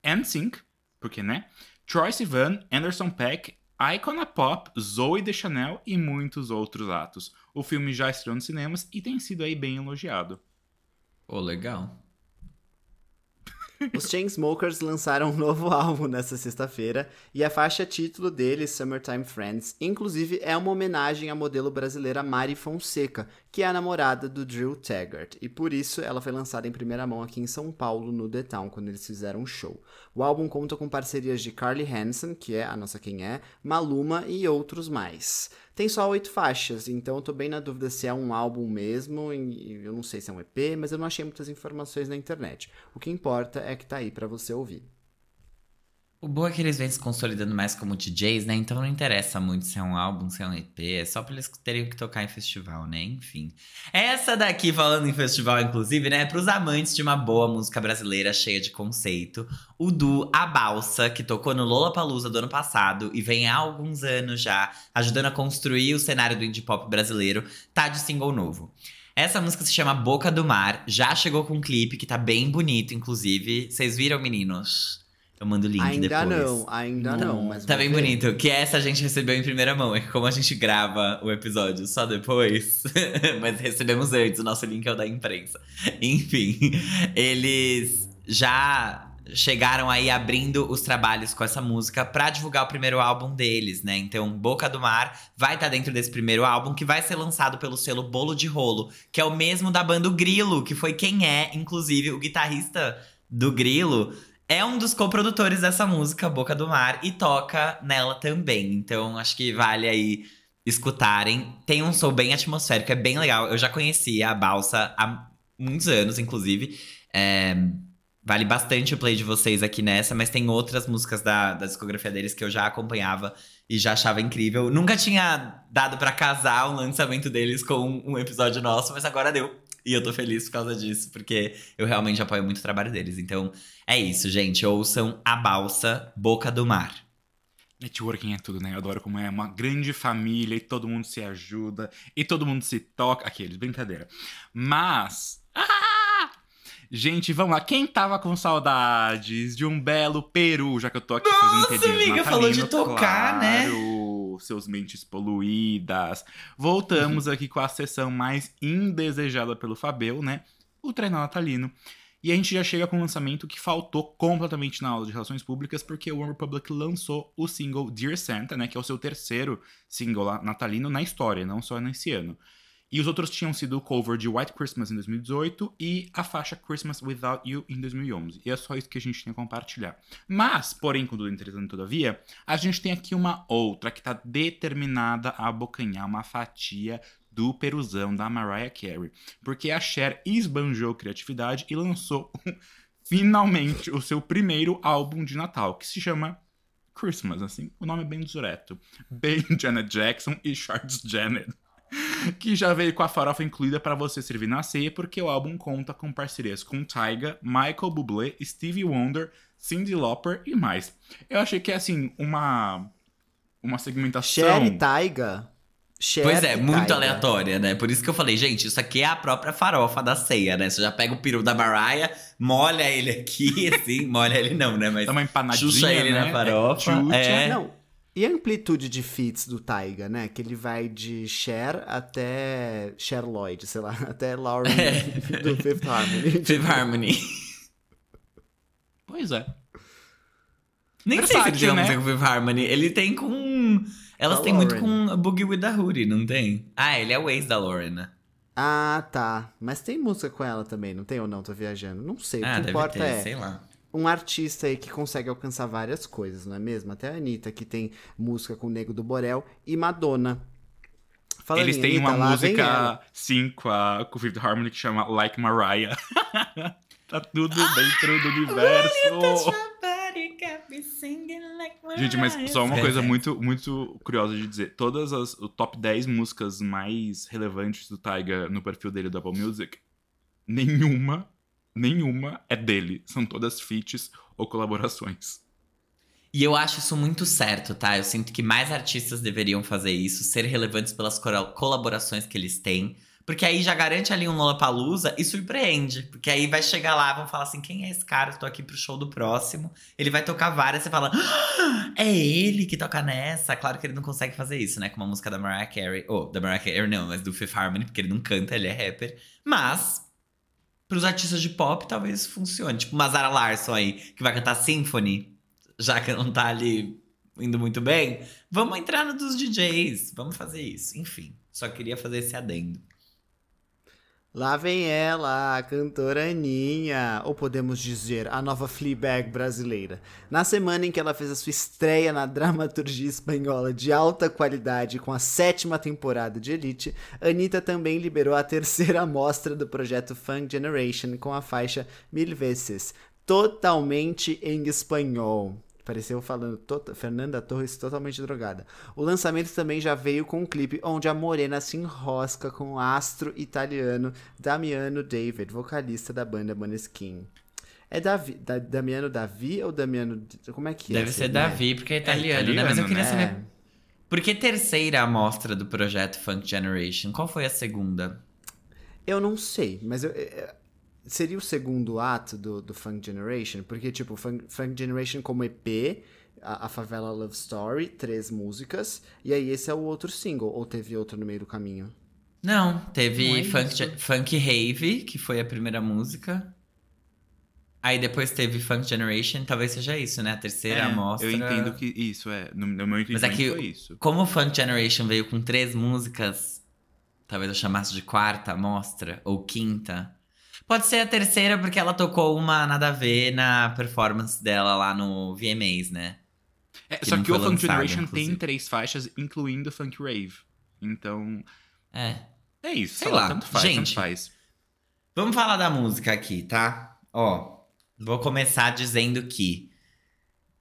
Speaker 3: NSYNC, porque né? Troye Sivan, Anderson Peck, a Icona Pop, Zoe de Chanel e muitos outros atos. O filme já estreou nos cinemas e tem sido aí bem elogiado. Oh, legal.
Speaker 2: Os Chainsmokers lançaram um novo álbum nesta sexta-feira e a faixa título dele, Summertime Friends, inclusive é uma homenagem à modelo brasileira Mari Fonseca, que é a namorada do Drew Taggart, e por isso ela foi lançada em primeira mão aqui em São Paulo, no The Town, quando eles fizeram um show. O álbum conta com parcerias de Carly Hansen, que é a nossa quem é, Maluma e outros mais. Tem só oito faixas, então eu tô bem na dúvida se é um álbum mesmo, eu não sei se é um EP, mas eu não achei muitas informações na internet. O que importa é que tá aí para você ouvir.
Speaker 1: O bom é que eles vêm se consolidando mais como DJs, né? Então não interessa muito se é um álbum, se é um EP, é só pra eles terem que tocar em festival, né? Enfim. Essa daqui, falando em festival, inclusive, né? É pros amantes de uma boa música brasileira cheia de conceito. O Du, a Balsa, que tocou no Lola Palusa do ano passado e vem há alguns anos já ajudando a construir o cenário do indie pop brasileiro, tá de single novo. Essa música se chama Boca do Mar, já chegou com um clipe que tá bem bonito, inclusive. Vocês viram, meninos? Eu mando o link ainda depois. Ainda não,
Speaker 2: ainda não. não mas tá bem ver.
Speaker 1: bonito, que essa a gente recebeu em primeira mão. É que como a gente grava o episódio só depois, *laughs* mas recebemos antes, o nosso link é o da imprensa. Enfim, eles já chegaram aí abrindo os trabalhos com essa música para divulgar o primeiro álbum deles, né? Então, Boca do Mar vai estar tá dentro desse primeiro álbum que vai ser lançado pelo selo Bolo de Rolo, que é o mesmo da banda Grilo, que foi quem é, inclusive, o guitarrista do Grilo é um dos coprodutores dessa música, Boca do Mar, e toca nela também. Então acho que vale aí escutarem. Tem um som bem atmosférico, é bem legal. Eu já conhecia a Balsa há muitos anos, inclusive. É, vale bastante o play de vocês aqui nessa, mas tem outras músicas da, da discografia deles que eu já acompanhava e já achava incrível. Nunca tinha dado para casar um lançamento deles com um episódio nosso, mas agora deu. E eu tô feliz por causa disso, porque eu realmente apoio muito o trabalho deles. Então, é isso, gente. Ouçam A Balsa, Boca do Mar. Networking é tudo,
Speaker 3: né? Eu adoro como é uma grande família e todo mundo se ajuda e todo mundo se toca. Aqueles, brincadeira. Mas. Ah! Gente, vamos lá. Quem tava com saudades de um belo peru, já que eu tô aqui Nossa, fazendo Nossa, amiga, falou de tocar, né? claro. né? seus mentes poluídas. Voltamos uhum. aqui com a sessão mais indesejada pelo Fabel, né? O treinal natalino. E a gente já chega com um lançamento que faltou completamente na aula de relações públicas, porque o One Republic lançou o single Dear Santa, né, que é o seu terceiro single natalino na história, não só nesse ano. E os outros tinham sido o cover de White Christmas em 2018 e a faixa Christmas Without You em 2011. E é só isso que a gente tem a compartilhar. Mas, porém, contudo, entretanto, todavia, a gente tem aqui uma outra que está determinada a abocanhar uma fatia do peruzão da Mariah Carey. Porque a Cher esbanjou criatividade e lançou *laughs* finalmente o seu primeiro álbum de Natal, que se chama Christmas, assim. O nome é bem direto. Bem Janet Jackson e Charles Janet. *laughs* que já veio com a farofa incluída para você servir na ceia, porque o álbum conta com parcerias com Tyga, Michael Bublé, Stevie Wonder, Cyndi Lauper e mais. Eu achei que é assim, uma uma segmentação. Cher Taiga.
Speaker 1: Cher pois é, muito aleatória, né? Por isso que eu falei, gente, isso aqui é a própria farofa da ceia, né? Você já pega o peru da Mariah, molha ele aqui, *laughs* assim, molha ele não, né? Mas Dá uma empanadinha, chucha ele né? na farofa. É, é. Não,
Speaker 2: e a amplitude de feats do Taiga, né? Que ele vai de Cher até Cher Lloyd, sei lá, *laughs* até Lauren é. do Fifth Harmony. *laughs* Fifth Harmony.
Speaker 1: pois é. Nem sei se ele tem né? com Fifth Harmony. Ele tem com.
Speaker 2: Elas tem têm muito com a
Speaker 1: Boogie with da Hoodie, não tem? Ah, ele é o ex da Lauren, né?
Speaker 2: Ah, tá. Mas tem música com ela também, não tem ou não? Tô viajando. Não sei. O ah, que importa ter, é. Sei lá um artista aí que consegue alcançar várias coisas, não é mesmo? Até a Anitta, que tem música com o Nego do Borel, e Madonna. Fala Eles têm uma música,
Speaker 3: sim, com, a, com o Fifth Harmony, que chama Like Mariah.
Speaker 2: *laughs* tá tudo ah,
Speaker 3: dentro do universo.
Speaker 1: Gente, mas só uma é, coisa é.
Speaker 3: muito, muito curiosa de dizer. Todas as o top 10 músicas mais relevantes do Tyga no perfil dele do Apple Music, nenhuma nenhuma é dele. São todas
Speaker 1: feats ou colaborações. E eu acho isso muito certo, tá? Eu sinto que mais artistas deveriam fazer isso, ser relevantes pelas colaborações que eles têm. Porque aí já garante ali um Lollapalooza e surpreende. Porque aí vai chegar lá, vão falar assim, quem é esse cara? Eu tô aqui pro show do próximo. Ele vai tocar várias, você fala, ah, é ele que toca nessa. Claro que ele não consegue fazer isso, né? Com uma música da Mariah Carey. Ou, oh, da Mariah Carey não, mas do Fifth Harmony, porque ele não canta, ele é rapper. Mas, para os artistas de pop, talvez funcione. Tipo, uma Zara Larson aí, que vai cantar Symphony, já que não tá ali indo muito bem. Vamos entrar no dos DJs, vamos fazer isso. Enfim, só queria fazer esse adendo.
Speaker 2: Lá vem ela, a cantora Aninha, ou podemos dizer, a nova Fleabag brasileira. Na semana em que ela fez a sua estreia na dramaturgia espanhola de alta qualidade com a sétima temporada de Elite, Anitta também liberou a terceira amostra *laughs* do projeto Funk Generation com a faixa Mil Veces, totalmente em espanhol. Pareceu falando to tota, Fernanda Torres totalmente drogada. O lançamento também já veio com um clipe onde a Morena se enrosca com o astro italiano Damiano David, vocalista da banda Maneskin. É Davi, da, Damiano Davi ou Damiano. Como é que Deve é? Deve ser Davi, porque é italiano, é italiano, né? Mas eu queria né? saber.
Speaker 1: Por que terceira amostra do projeto Funk Generation? Qual foi a segunda?
Speaker 2: Eu não sei, mas eu, é, é, seria o segundo ato do, do Funk Generation, porque, tipo, Funk, Funk Generation como EP, a, a, Favela Love Story, três músicas, e aí esse é o outro single, ou teve outro no meio do caminho? Não, teve Não é funk,
Speaker 1: funk Rave, que foi a primeira música. Aí depois teve Funk Generation, talvez seja isso, né? A terceira é, amostra. Eu entendo que isso, é. No, no meu entendimento Mas é que, foi isso. Como o Funk Generation veio com três músicas, talvez eu chamasse de quarta amostra, ou quinta. Pode ser a terceira, porque ela tocou uma nada a ver na performance dela lá no VMAs, né? É, que só que o Funk Generation inclusive. tem três faixas, incluindo Funk Rave. Então. É. É isso. Sei, sei lá, lá. Tanto faz, Gente, tanto faz. Vamos falar da música aqui, tá? Ó, vou começar dizendo que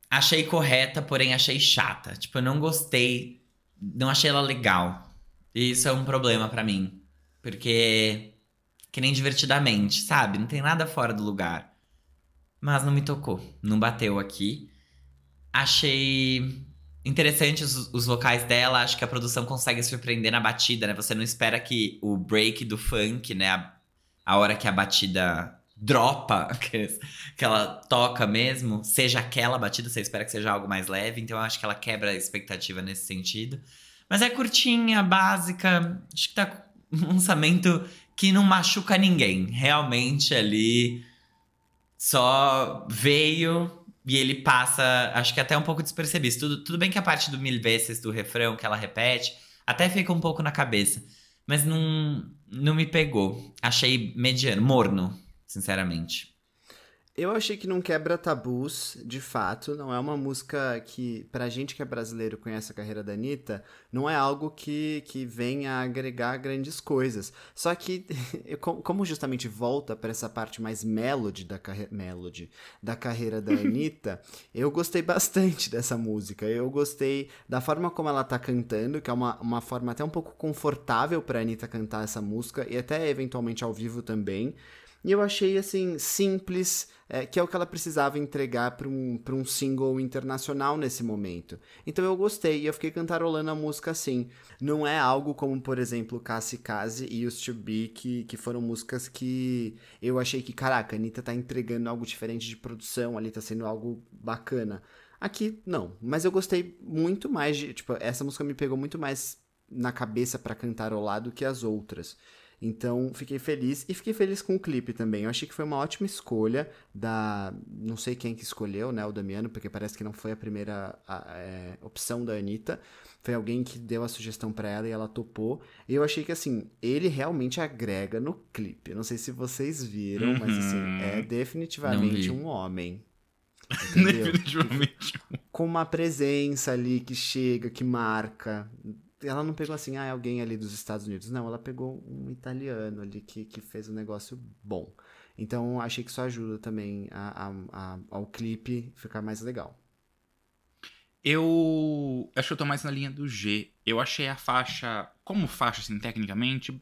Speaker 1: achei correta, porém achei chata. Tipo, eu não gostei, não achei ela legal. E isso é um problema para mim, porque que nem divertidamente, sabe? Não tem nada fora do lugar. Mas não me tocou, não bateu aqui. Achei interessantes os, os vocais dela, acho que a produção consegue surpreender na batida, né? Você não espera que o break do funk, né? A, a hora que a batida dropa, *laughs* que, que ela toca mesmo, seja aquela batida, você espera que seja algo mais leve, então eu acho que ela quebra a expectativa nesse sentido. Mas é curtinha, básica, acho que tá um lançamento que não machuca ninguém. Realmente ali só veio e ele passa, acho que até um pouco despercebido. Tudo, tudo bem que a parte do mil vezes do refrão que ela repete até fica um pouco na cabeça, mas não, não me pegou. Achei mediano, morno, sinceramente.
Speaker 2: Eu achei que não quebra tabus, de fato. Não é uma música que, pra gente que é brasileiro conhece a carreira da Anitta, não é algo que, que vem a agregar grandes coisas. Só que, *laughs* como justamente volta para essa parte mais melody da, carre... melody da carreira da *laughs* Anitta, eu gostei bastante dessa música. Eu gostei da forma como ela tá cantando, que é uma, uma forma até um pouco confortável pra Anitta cantar essa música, e até eventualmente ao vivo também. E eu achei, assim, simples, é, que é o que ela precisava entregar para um, pra um single internacional nesse momento. Então eu gostei e eu fiquei cantarolando a música assim. Não é algo como, por exemplo, Cassie Case e Used to Be, que, que foram músicas que eu achei que, caraca, a Anitta tá entregando algo diferente de produção, ali tá sendo algo bacana. Aqui, não. Mas eu gostei muito mais de. Tipo, essa música me pegou muito mais na cabeça para cantarolar do que as outras. Então, fiquei feliz e fiquei feliz com o clipe também. Eu achei que foi uma ótima escolha da. Não sei quem que escolheu, né? O Damiano, porque parece que não foi a primeira a, é, opção da Anitta. Foi alguém que deu a sugestão para ela e ela topou. E eu achei que, assim, ele realmente agrega no clipe. Eu não sei se vocês viram, uhum. mas, assim, uhum. é definitivamente um homem. *laughs* Definitivamente. Com uma presença ali que chega, que marca, ela não pegou assim, ah, é alguém ali dos Estados Unidos. Não, ela pegou um italiano ali que, que fez um negócio bom. Então achei que isso ajuda também a, a, a, ao clipe ficar mais legal. Eu acho que eu tô mais na
Speaker 3: linha do G. Eu achei a faixa, como faixa, assim, tecnicamente,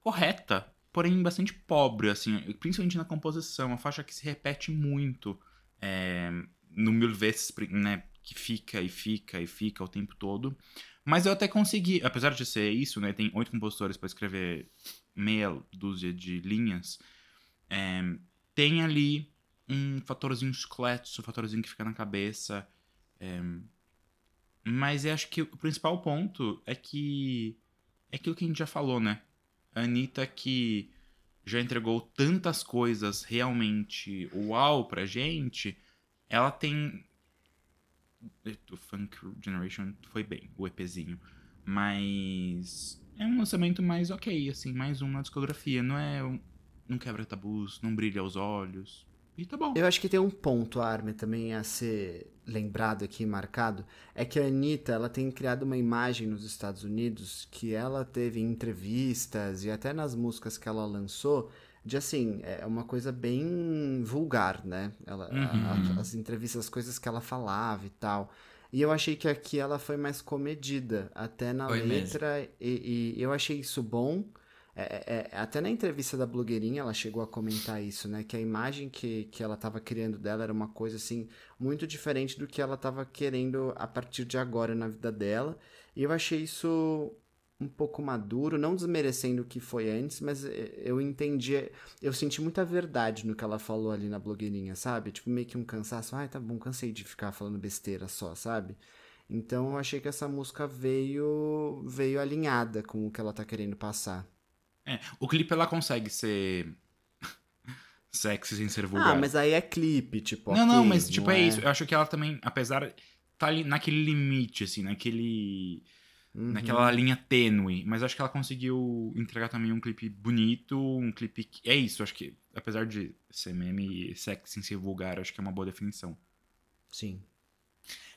Speaker 3: correta, porém bastante pobre, assim, principalmente na composição. Uma faixa que se repete muito é, no mil vezes, né, que fica e fica e fica o tempo todo. Mas eu até consegui, apesar de ser isso, né? Tem oito compositores para escrever meia dúzia de linhas. É, tem ali um fatorzinho esqueleto, um fatorzinho que fica na cabeça. É, mas eu acho que o principal ponto é que é aquilo que a gente já falou, né? A Anitta que já entregou tantas coisas realmente uau pra gente, ela tem o Funk Generation foi bem, o EPzinho. Mas é um lançamento mais ok, assim, mais um na discografia. Não é. não quebra tabus, não brilha aos olhos.
Speaker 2: E tá bom. Eu acho que tem um ponto, Armin, também a ser lembrado aqui, marcado. É que a Anitta, ela tem criado uma imagem nos Estados Unidos que ela teve em entrevistas e até nas músicas que ela lançou de assim, é uma coisa bem vulgar, né? Ela, uhum. a, as entrevistas, as coisas que ela falava e tal. E eu achei que aqui ela foi mais comedida, até na foi letra, e, e, eu achei isso bom. É, é, é, até na entrevista da blogueirinha ela chegou a comentar isso, né? Que a imagem que, que ela estava criando dela era uma coisa assim, muito diferente do que ela estava querendo a partir de agora na vida dela. E eu achei isso um pouco maduro, não desmerecendo o que foi antes, mas eh, eu entendi, eu senti muita verdade no que ela falou ali na blogueirinha, sabe? Tipo, meio que um cansaço, ai, ah, tá bom, cansei de ficar falando besteira só, sabe? Então eu achei que essa música veio veio alinhada com o que ela tá querendo passar.
Speaker 3: É, o clipe ela consegue ser *laughs* sexy sem ser ah, vulgar. Ah, mas
Speaker 2: aí é clipe, tipo,
Speaker 3: Não, okay, não, mas tipo, não é... é isso. Eu acho que ela também, apesar tá ali naquele limite assim, naquele Uhum. Naquela linha tênue. Mas acho que ela conseguiu entregar também um clipe bonito, um clipe. Que... É isso, acho que, apesar de ser meme e sexy em ser vulgar, acho que é uma boa definição. Sim.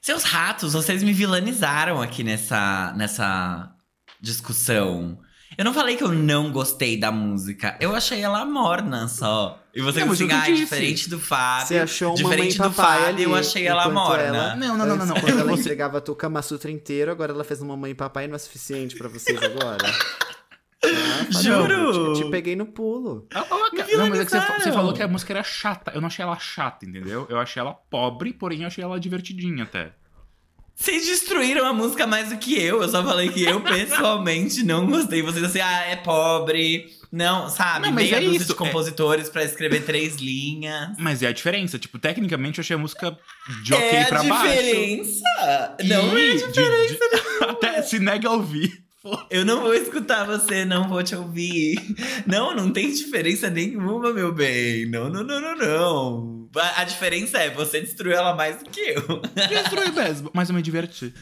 Speaker 1: Seus ratos, vocês me vilanizaram aqui nessa, nessa discussão. Eu não falei que eu não gostei da música. Eu achei ela morna só. E você não, assim, ah, é diferente do Fábio. Você achou diferente do Fábio, ali, eu achei ela morna. Ela... Não, não, não, não, não. Quando ela
Speaker 2: entregava tua Kamasutra inteiro, agora ela fez uma mãe e papai não é suficiente para vocês agora. Ah, *laughs* Juro! Eu te, te, peguei no pulo. Ah, não, mas é que você, você, falou que
Speaker 3: a música era chata. Eu não achei ela chata, entendeu? Eu achei ela pobre, porém eu achei ela divertidinha até.
Speaker 2: Vocês
Speaker 1: destruíram a música mais do que eu. Eu só falei que eu pessoalmente não gostei. Vocês assim, ah, é pobre. Não, sabe? Não, mas meia é dúzia isso. de é. compositores é... para escrever três linhas. Mas
Speaker 3: é a diferença. Tipo, tecnicamente eu achei a música
Speaker 1: de ok é pra baixo. É a diferença! Não e é a diferença de, de... *laughs* Até se nega a ouvir. Eu não vou escutar você, não vou te ouvir. Não, não tem diferença nenhuma, meu bem. Não, não, não, não, não. A diferença é você destruiu ela mais do que eu. Destruí mesmo, mas eu me diverti.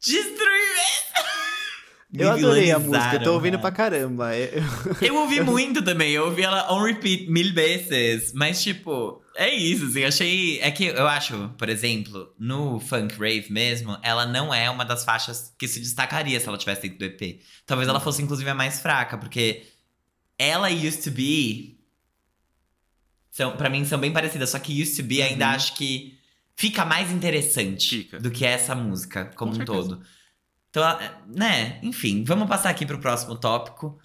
Speaker 2: Destruí mesmo!
Speaker 1: eu adorei a música, eu tô
Speaker 2: ouvindo né? pra caramba. Eu... eu ouvi *laughs* muito
Speaker 1: também, eu ouvi ela on repeat mil vezes, mas tipo. É isso, assim, achei. É que eu acho, por exemplo, no Funk Rave mesmo, ela não é uma das faixas que se destacaria se ela tivesse dentro do EP. Talvez ela uhum. fosse, inclusive, a mais fraca, porque ela e Used to Be. São, pra mim, são bem parecidas, só que Used to Be uhum. ainda acho que fica mais interessante fica. do que essa música como Com um todo. Então, né, enfim, vamos passar aqui pro próximo tópico.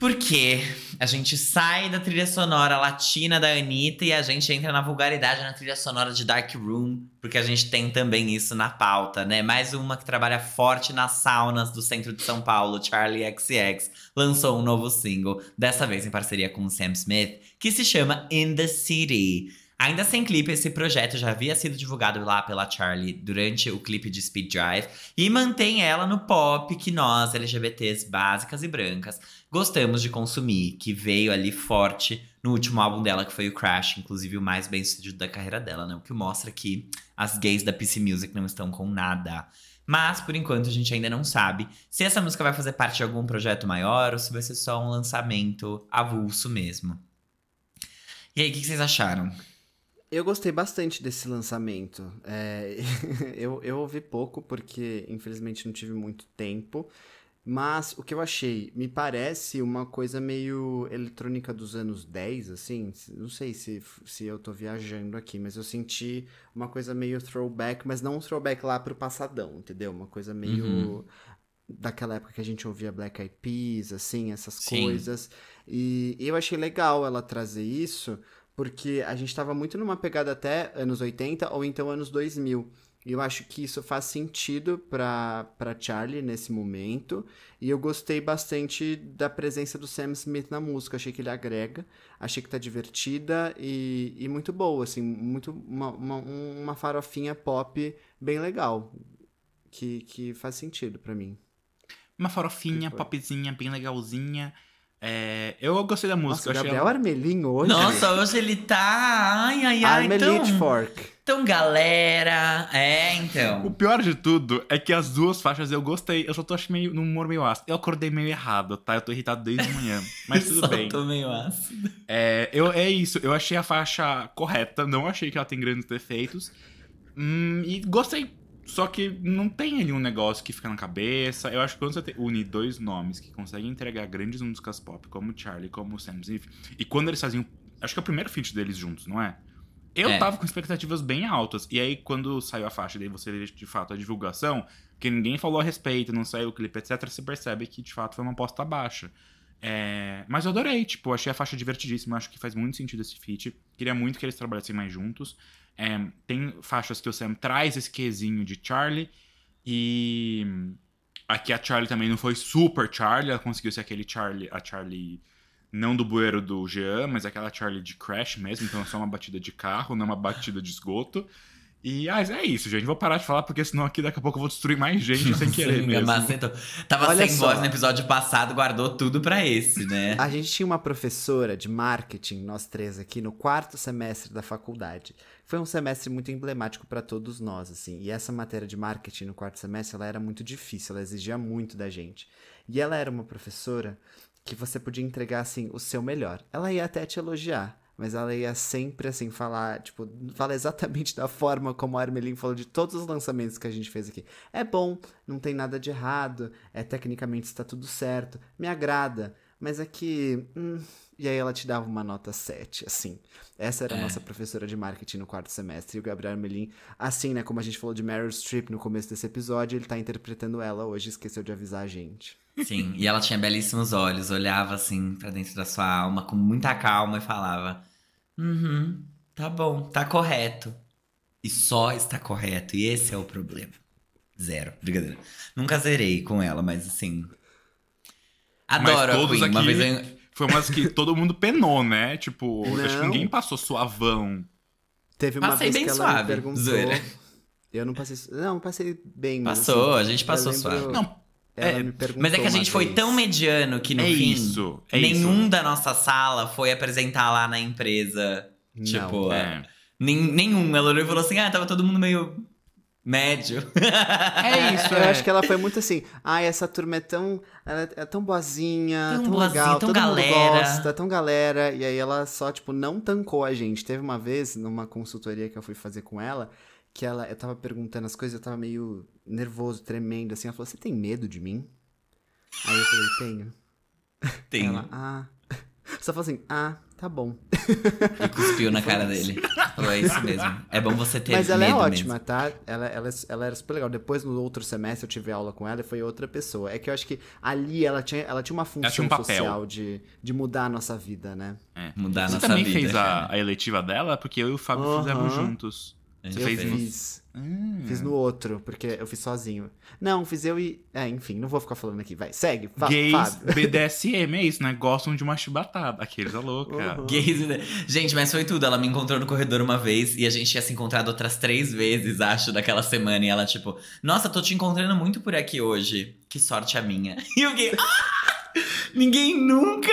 Speaker 1: Porque a gente sai da trilha sonora latina da Anitta e a gente entra na vulgaridade na trilha sonora de Dark Room, porque a gente tem também isso na pauta, né? Mais uma que trabalha forte nas saunas do centro de São Paulo, Charlie XX, lançou um novo single, dessa vez em parceria com Sam Smith, que se chama In the City. Ainda sem clipe, esse projeto já havia sido divulgado lá pela Charlie durante o clipe de Speed Drive e mantém ela no pop que nós, LGBTs básicas e brancas, gostamos de consumir, que veio ali forte no último álbum dela, que foi o Crash, inclusive o mais bem sucedido da carreira dela, né? O que mostra que as gays da PC Music não estão com nada. Mas, por enquanto, a gente ainda não sabe se essa música vai fazer parte de algum projeto maior ou se vai ser só um lançamento avulso mesmo. E aí, o que, que vocês acharam?
Speaker 2: Eu gostei bastante desse lançamento. É, *laughs* eu, eu ouvi pouco, porque infelizmente não tive muito tempo. Mas o que eu achei, me parece uma coisa meio eletrônica dos anos 10, assim. Não sei se, se eu tô viajando aqui, mas eu senti uma coisa meio throwback, mas não um throwback lá pro passadão, entendeu? Uma coisa meio. Uhum. Daquela época que a gente ouvia Black Eyed Peas, assim, essas Sim. coisas. E, e eu achei legal ela trazer isso porque a gente estava muito numa pegada até anos 80 ou então anos 2000. E eu acho que isso faz sentido para Charlie nesse momento. E eu gostei bastante da presença do Sam Smith na música. Achei que ele agrega, achei que tá divertida e, e muito boa, assim, muito uma, uma, uma farofinha pop bem legal. Que, que faz sentido para mim.
Speaker 3: Uma farofinha, popzinha, bem legalzinha. É, eu gostei da música. Nossa, o Gabriel ela...
Speaker 2: Armelinho hoje. Nossa, hoje
Speaker 1: ele tá. Ai, ai, ai. Armelite então... Fork. Então, galera.
Speaker 3: É, então. O pior de tudo é que as duas faixas eu gostei. Eu só tô achando meio, num humor meio ácido. Eu acordei meio errado, tá? Eu tô irritado desde manhã. Mas tudo *laughs* só bem. Eu tô meio ácido. É, eu, é isso. Eu achei a faixa correta. Não achei que ela tem grandes defeitos. Hum, e gostei. Só que não tem ali um negócio que fica na cabeça. Eu acho que quando você une dois nomes que conseguem entregar grandes músicas pop, como Charlie, como Sam Smith, e quando eles faziam. Acho que é o primeiro feat deles juntos, não é? Eu é. tava com expectativas bem altas. E aí, quando saiu a faixa, daí você vê de fato a divulgação, que ninguém falou a respeito, não saiu o clipe, etc., você percebe que de fato foi uma aposta baixa. É... Mas eu adorei, tipo, achei a faixa divertidíssima, acho que faz muito sentido esse feat. Queria muito que eles trabalhassem mais juntos. É, tem faixas que o Sam traz esse quesinho de Charlie e aqui a Charlie também não foi super Charlie, ela conseguiu ser aquele Charlie, a Charlie não do bueiro do Jean, mas aquela Charlie de Crash mesmo, então é só uma batida de carro, não é uma batida de esgoto. E ah, é isso, gente. Vou parar de falar, porque senão aqui daqui a pouco eu
Speaker 1: vou destruir mais gente sem *laughs* querer Sim, mesmo. Macetou. Tava Olha sem só. voz no episódio passado, guardou tudo para esse, né? *laughs* A
Speaker 2: gente tinha uma professora de marketing, nós três aqui, no quarto semestre da faculdade. Foi um semestre muito emblemático para todos nós, assim. E essa matéria de marketing no quarto semestre, ela era muito difícil, ela exigia muito da gente. E ela era uma professora que você podia entregar, assim, o seu melhor. Ela ia até te elogiar, mas ela ia sempre assim falar, tipo, fala exatamente da forma como a Armelin falou de todos os lançamentos que a gente fez aqui. É bom, não tem nada de errado, é tecnicamente está tudo certo, me agrada, mas é que hum, e aí ela te dava uma nota 7, assim. Essa era a é. nossa professora de marketing no quarto semestre. E o Gabriel Melin, assim, né? Como a gente falou de Meryl Streep no começo desse episódio, ele tá interpretando ela hoje, esqueceu de avisar a gente.
Speaker 1: Sim, e ela tinha belíssimos olhos, olhava assim para dentro da sua alma com muita calma e falava: Uhum, tá bom, tá correto. E só está correto, e esse é o problema. Zero, brincadeira. Nunca zerei com ela, mas assim. Adoro mas
Speaker 3: a Queen. Aqui... Uma vez eu foi umas que todo mundo penou, né? Tipo, Não. acho que ninguém
Speaker 1: passou suavão.
Speaker 2: Teve uma passei vez bem que ela suave. perguntou. Zoeira. Eu não passei. Não, passei bem. Passou, assim, a gente passou lembro, suave. Não. É, mas é que a gente foi vez. tão
Speaker 1: mediano que no é fim, isso, é nenhum isso. da nossa sala foi apresentar lá na empresa. Não, tipo, é. é nem, nenhum. Ela olhou e falou assim: ah, tava todo mundo meio médio.
Speaker 2: É isso. Eu é. acho que ela foi muito assim. Ai, ah, essa turma é tão, é tão boazinha, tão, tão boazinha, legal, tão todo galera. mundo gosta, tão galera. E aí ela só, tipo, não tancou a gente. Teve uma vez, numa consultoria que eu fui fazer com ela, que ela, eu tava perguntando as coisas, eu tava meio nervoso, tremendo, assim. Ela falou, você tem medo de mim? Aí eu falei, tenho. Tenho. Ela, ah. *laughs* Só falou assim, ah, tá bom. E cuspiu na *laughs* cara dele é isso mesmo. É bom você ter Mas ela é ótima, mesmo. tá? Ela, ela, ela era super legal. Depois, no outro semestre, eu tive aula com ela e foi outra pessoa. É que eu acho que ali ela tinha, ela tinha uma função tinha um social de, de mudar a nossa vida, né? É, mudar você a nossa vida. Você também fez
Speaker 3: a, a, eletiva dela? Porque eu
Speaker 2: e o Fábio uhum. fizemos juntos. Você fez. Fiz. Hum. Fiz no outro, porque eu fiz sozinho. Não, fiz eu e. É, enfim, não vou ficar falando aqui, vai. Segue. Fa Gays Fábio. *laughs*
Speaker 3: BDSM, é
Speaker 1: isso, né? Gostam de uma chibatada. Aqueles é louca. Uhum. Gays. Né? Gente, mas foi tudo. Ela me encontrou no corredor uma vez e a gente tinha se encontrado outras três vezes, acho, daquela semana. E ela, tipo, nossa, tô te encontrando muito por aqui hoje. Que sorte a minha. *laughs* E o gay. Ah! Ninguém
Speaker 2: nunca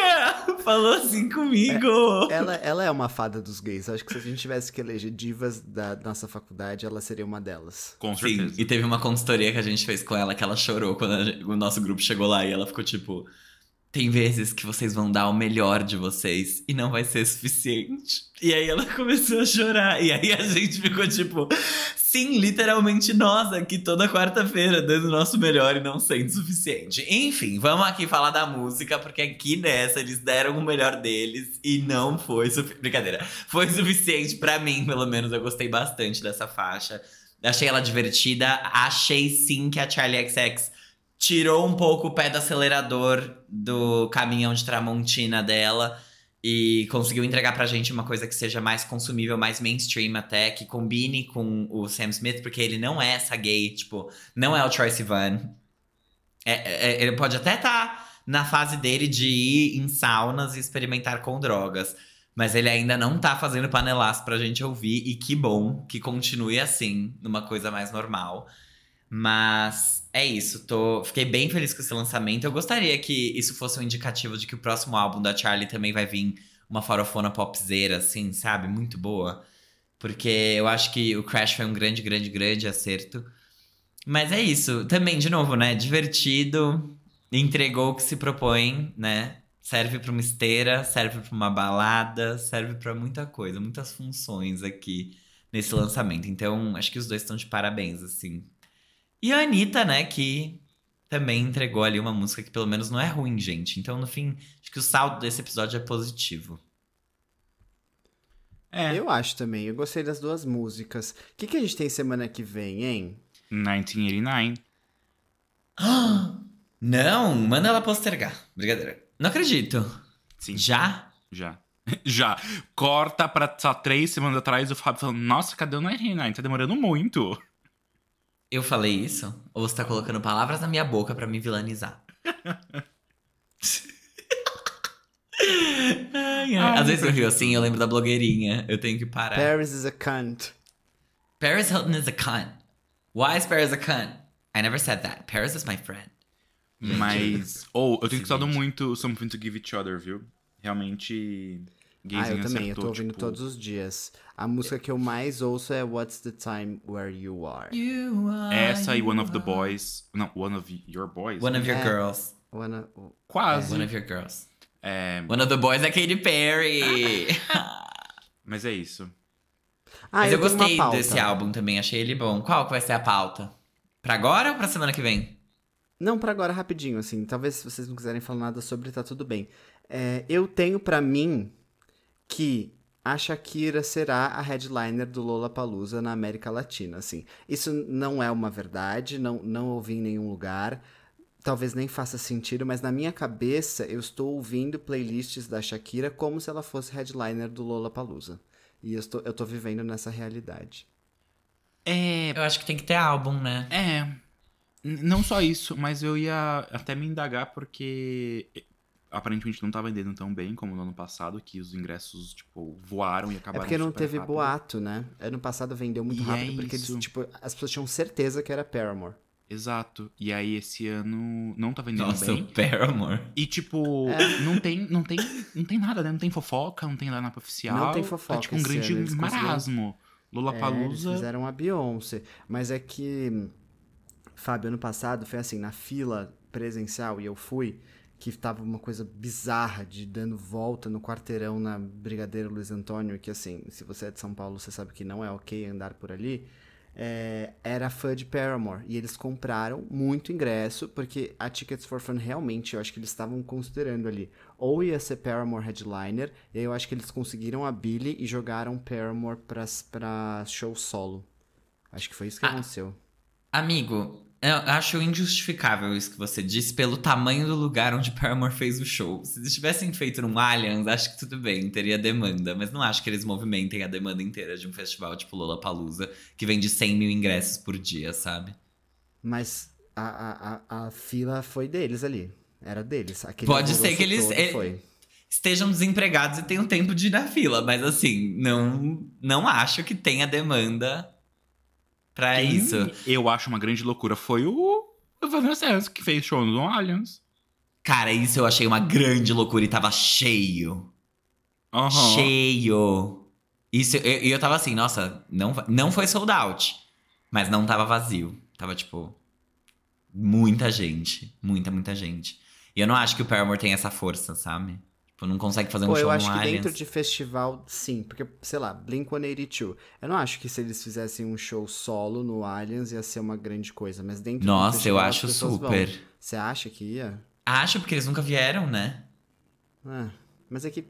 Speaker 2: *laughs* falou assim comigo. É, ela, ela é uma fada dos gays. Acho que se a gente tivesse que eleger divas da nossa faculdade, ela seria uma delas.
Speaker 1: Com certeza. Sim, e teve uma consultoria que a gente fez com ela que ela chorou quando gente, o nosso grupo chegou lá e ela ficou tipo tem vezes que vocês vão dar o melhor de vocês e não vai ser suficiente. E aí ela *laughs* começou a chorar. E aí a gente ficou tipo, sim, literalmente nós aqui toda quarta-feira dando o nosso melhor e não sendo suficiente. Enfim, vamos aqui falar da música, porque aqui nessa eles deram o melhor deles e não foi suficiente. Brincadeira. Foi suficiente para mim, pelo menos. Eu gostei bastante dessa faixa. Achei ela divertida. Achei sim que a Charlie XX tirou um pouco o pé do acelerador do caminhão de Tramontina dela e conseguiu entregar pra gente uma coisa que seja mais consumível, mais mainstream até, que combine com o Sam Smith, porque ele não é essa gay, tipo, não é o Troy Sivan. É, é, é ele pode até estar tá na fase dele de ir em saunas e experimentar com drogas, mas ele ainda não tá fazendo panelaço pra gente ouvir, e que bom que continue assim, numa coisa mais normal. Mas é isso, tô... fiquei bem feliz com esse lançamento. Eu gostaria que isso fosse um indicativo de que o próximo álbum da Charlie também vai vir uma farofona popzeira, assim, sabe? Muito boa. Porque eu acho que o Crash foi um grande, grande, grande acerto. Mas é isso. Também, de novo, né? Divertido, entregou o que se propõe, né? Serve para uma esteira, serve para uma balada, serve para muita coisa, muitas funções aqui nesse lançamento. Então, acho que os dois estão de parabéns, assim, e a Anitta, né, que também entregou ali uma música que pelo menos não é ruim, gente. Então, no fim, acho que o saldo desse episódio é positivo.
Speaker 2: É. Eu acho também. Eu gostei das duas músicas. O que, que a gente tem semana que vem, hein?
Speaker 1: 1989. Ah! *gasps* Não, manda ela postergar. Brigadeira. Não acredito. Sim. Já? Já. *laughs* Já. Corta pra só três semanas
Speaker 3: atrás o Fábio falando: Nossa, cadê o 99? Tá demorando muito. Eu falei isso?
Speaker 1: Ou você tá colocando palavras na minha boca para me vilanizar? ai, ai. Às vezes eu rio assim, eu lembro da blogueirinha. Eu tenho que parar. Paris is a cunt. Paris Hilton is a cunt. Why is Paris a cunt? I never said that. Paris is my friend. Mas.
Speaker 3: Ou, oh, eu tenho gostado
Speaker 1: muito Something to
Speaker 2: Give Each Other, viu? Realmente. Gazing ah, eu também, acertou, eu tô ouvindo tipo... todos os dias. A música que eu mais ouço é What's the Time Where You Are. You are Essa e One of the Boys. Não, One of Your Boys. One né? of Your é. Girls. One of... Quase. É. One of Your Girls.
Speaker 1: É... One of the Boys é Katy Perry. *laughs* Mas é isso. Ah, Mas eu, eu gostei desse álbum também, achei ele bom. Qual que vai ser a pauta? Pra agora ou pra semana que vem?
Speaker 2: Não, pra agora, rapidinho, assim. Talvez se vocês não quiserem falar nada sobre, tá tudo bem. É, eu tenho para mim que a Shakira será a headliner do Lollapalooza na América Latina, assim. Isso não é uma verdade, não, não ouvi em nenhum lugar, talvez nem faça sentido, mas na minha cabeça eu estou ouvindo playlists da Shakira como se ela fosse headliner do Lollapalooza. E eu estou, eu estou vivendo nessa realidade.
Speaker 1: É... Eu acho que tem que ter álbum, né? É...
Speaker 3: Não só isso, mas eu ia até me indagar porque aparentemente não tá vendendo tão bem como no ano passado, que os ingressos, tipo, voaram e acabaram. É porque não teve rápido.
Speaker 2: boato, né? Ano passado vendeu muito e é rápido, é porque eles, tipo, as pessoas tinham certeza que era Paramore. Exato. E aí esse ano não tá vendendo Nossa, bem. Nossa, Paramore. E tipo, é.
Speaker 3: não tem, não tem, não tem nada, né? Não tem fofoca, não tem nada na oficial. Não tem fofoca. Tá tipo um grande ano, marasmo. Lula É, eles fizeram
Speaker 2: a Beyoncé, mas é que Fábio ano passado foi assim, na fila presencial e eu fui, que tava uma coisa bizarra de dando volta no quarteirão na Brigadeiro Luiz Antônio, que assim, se você é de São Paulo, você sabe que não é ok andar por ali. É, era fã de Paramore. E eles compraram muito ingresso, porque a Tickets for Fun realmente, eu acho que eles estavam considerando ali. Ou ia ser Paramore Headliner, e aí eu acho que eles conseguiram a Billy e jogaram Paramore pra, pra show solo. Acho que foi isso que ah, aconteceu.
Speaker 1: Amigo, eu acho injustificável isso que você disse pelo tamanho do lugar onde Paramore fez o show. Se eles tivessem feito num Allianz, acho que tudo bem, teria demanda. Mas não acho que eles movimentem a demanda inteira de um festival tipo Lollapalooza, que vende 100 mil ingressos por dia, sabe?
Speaker 2: Mas a, a, a fila foi deles ali. Era deles. Aquele Pode ser que eles...
Speaker 1: estejam desempregados e tenham tempo de ir na fila. Mas assim, não, não acho que tenha demanda pra Quem isso. Eu acho uma grande loucura foi o Vanessa Santos, que fez show no Allianz. Cara, isso eu achei uma grande loucura e tava cheio. Uhum. Cheio. Isso, eu, eu tava assim, nossa, não, não foi sold out. Mas não tava vazio. Tava, tipo, muita gente. Muita, muita gente. E eu não acho que o Paramore tem essa força, sabe? Tipo, não consegue fazer um Pô, show eu acho que dentro
Speaker 2: de festival, sim. Porque, sei lá, Blink-182. Eu não acho que se eles fizessem um show solo no Allianz ia ser uma grande coisa. Mas dentro Nossa, festival. festival, eu acho super. Vão. Você acha que ia? Acho, porque eles nunca vieram, né? É, mas é que...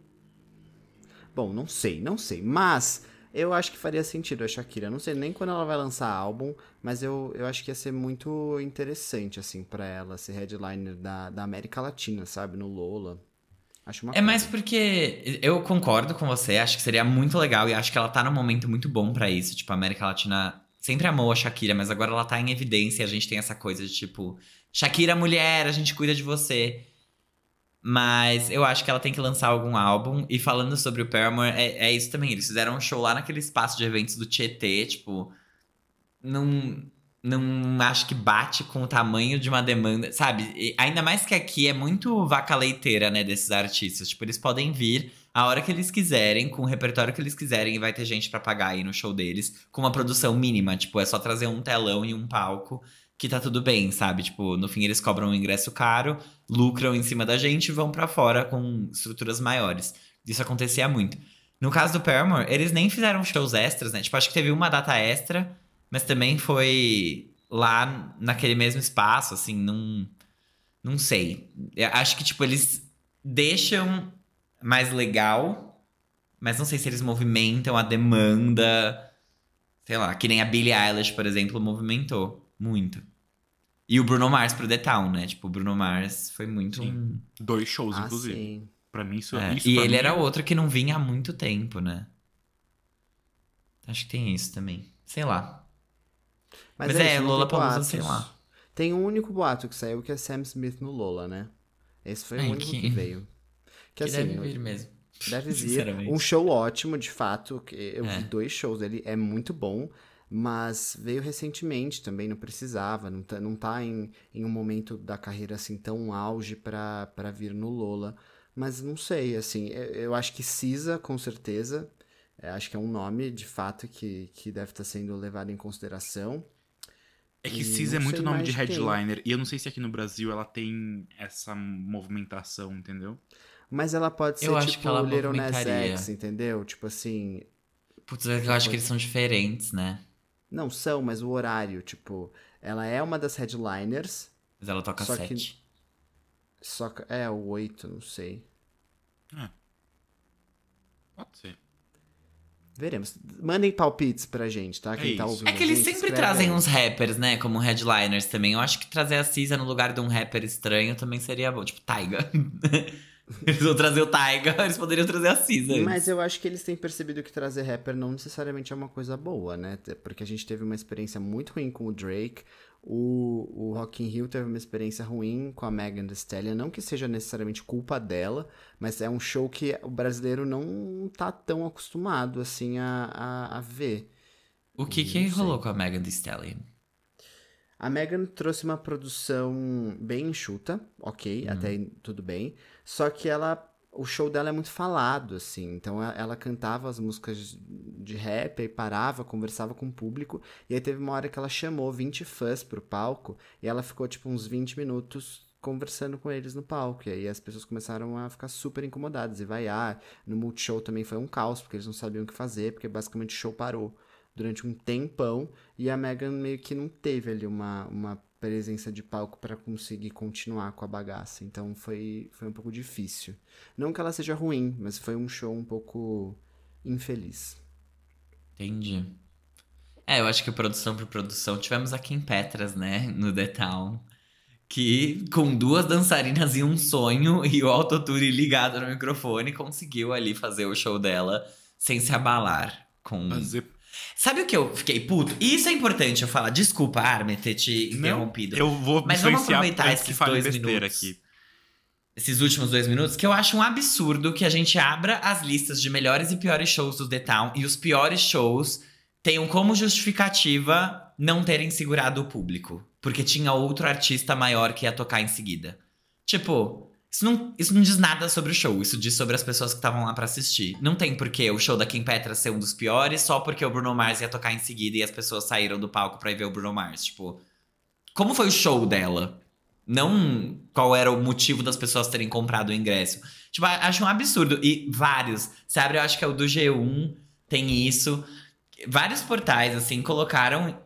Speaker 2: Bom, não sei, não sei. Mas eu acho que faria sentido a Shakira. Não sei nem quando ela vai lançar álbum, mas eu, eu acho que ia ser muito interessante, assim, para ela ser headliner da, da América Latina, sabe? No Lola. Acho uma é
Speaker 1: coisa. mais porque eu concordo com você, acho que seria muito legal e acho que ela tá num momento muito bom para isso. Tipo, a América Latina sempre amou a Shakira, mas agora ela tá em evidência e a gente tem essa coisa de tipo, Shakira mulher, a gente cuida de você. Mas eu acho que ela tem que lançar algum álbum. E falando sobre o Paramore, é, é isso também. Eles fizeram um show lá naquele espaço de eventos do Tietê, tipo. Num, não acho que bate com o tamanho de uma demanda, sabe? E ainda mais que aqui é muito vaca leiteira, né, desses artistas. Tipo, eles podem vir a hora que eles quiserem, com o repertório que eles quiserem, e vai ter gente para pagar aí no show deles, com uma produção mínima. Tipo, é só trazer um telão e um palco que tá tudo bem, sabe? Tipo, no fim eles cobram um ingresso caro, lucram em cima da gente e vão para fora com estruturas maiores. Isso acontecia muito. No caso do Paramore, eles nem fizeram shows extras, né? Tipo, acho que teve uma data extra mas também foi lá naquele mesmo espaço, assim, não Não sei. Eu acho que, tipo, eles deixam mais legal, mas não sei se eles movimentam a demanda. Sei lá, que nem a Billie Eilish, por exemplo, movimentou muito. E o Bruno Mars pro The Town, né? Tipo, o Bruno Mars foi muito. Um... Dois shows, ah, inclusive. Sim. Pra mim, isso é isso E ele mim... era é outro que não vinha há muito tempo, né? Acho que tem isso também. Sei lá. Mas, Mas é, é Lola Palusa, sei lá.
Speaker 2: Tem um único boato que saiu que é Sam Smith no Lola, né? Esse foi o único que, que veio. *laughs* Que, que assim, deve vir mesmo. Deve *laughs* vir. Um show ótimo, de fato. Eu é. vi dois shows dele, é muito bom. Mas veio recentemente também, não precisava. Não tá, não tá em, em um momento da carreira assim tão auge pra, pra vir no Lola. Mas não sei, assim, eu, eu acho que Cisa, com certeza. É, acho que é um nome, de fato, que, que deve estar tá sendo levado em consideração. É que Cis é muito nome de headliner.
Speaker 3: E eu não sei se aqui no Brasil ela tem essa movimentação, entendeu?
Speaker 1: Mas ela pode
Speaker 2: ser eu tipo acho que tipo, Little Nas X, entendeu? Tipo assim.
Speaker 1: Putz, eu acho que eles são diferentes, né?
Speaker 2: Não são, mas o horário, tipo, ela é uma das headliners. Mas ela toca só sete. Que... Só que. É, o oito, não sei. É. Pode ser. Veremos. Mandem palpites pra gente, tá? Quem é tá ouvindo. É que eles gente, sempre trazem aí. uns rappers,
Speaker 1: né? Como headliners também. Eu acho que trazer a Cisa no lugar de um rapper estranho também seria bom. Tipo, Taiga. *laughs* eles vão trazer o Taiga, *laughs* eles poderiam trazer a Cisa. Mas
Speaker 2: eu acho que eles têm percebido que trazer rapper não necessariamente é uma coisa boa, né? Porque a gente teve uma experiência muito ruim com o Drake. O, o Rock in Rio teve uma experiência ruim com a Megan Thee Stallion, não que seja necessariamente culpa dela, mas é um show que o brasileiro não tá tão acostumado, assim, a, a, a ver. O que que rolou com a Megan Thee Stallion? A Megan trouxe uma produção bem enxuta, ok, hum. até tudo bem, só que ela o show dela é muito falado, assim. Então ela cantava as músicas de rap, aí parava, conversava com o público. E aí teve uma hora que ela chamou 20 fãs pro palco e ela ficou, tipo, uns 20 minutos conversando com eles no palco. E aí as pessoas começaram a ficar super incomodadas e vaiar. No Multishow também foi um caos, porque eles não sabiam o que fazer, porque basicamente o show parou durante um tempão e a Megan meio que não teve ali uma, uma presença de palco para conseguir continuar com a bagaça. Então foi, foi um pouco difícil. Não que ela seja ruim, mas foi um show um pouco infeliz.
Speaker 1: Entendi. É, eu acho que produção por produção tivemos aqui em Petras, né? No The Town. Que com duas dançarinas e um sonho e o autotune ligado no microfone conseguiu ali fazer o show dela sem se abalar com fazer Sabe o que eu fiquei puto? Isso é importante eu falar. Desculpa, Armin, ter te interrompido. Não, eu vou Mas vamos aproveitar esses dois minutos. Aqui. Esses últimos dois minutos, que eu acho um absurdo que a gente abra as listas de melhores e piores shows do The Town e os piores shows tenham como justificativa não terem segurado o público. Porque tinha outro artista maior que ia tocar em seguida. Tipo, isso não, isso não diz nada sobre o show, isso diz sobre as pessoas que estavam lá para assistir. Não tem porquê o show da Kim Petra ser um dos piores só porque o Bruno Mars ia tocar em seguida e as pessoas saíram do palco para ir ver o Bruno Mars. Tipo, como foi o show dela? Não qual era o motivo das pessoas terem comprado o ingresso. Tipo, acho um absurdo. E vários, sabe? Eu acho que é o do G1 tem isso. Vários portais, assim, colocaram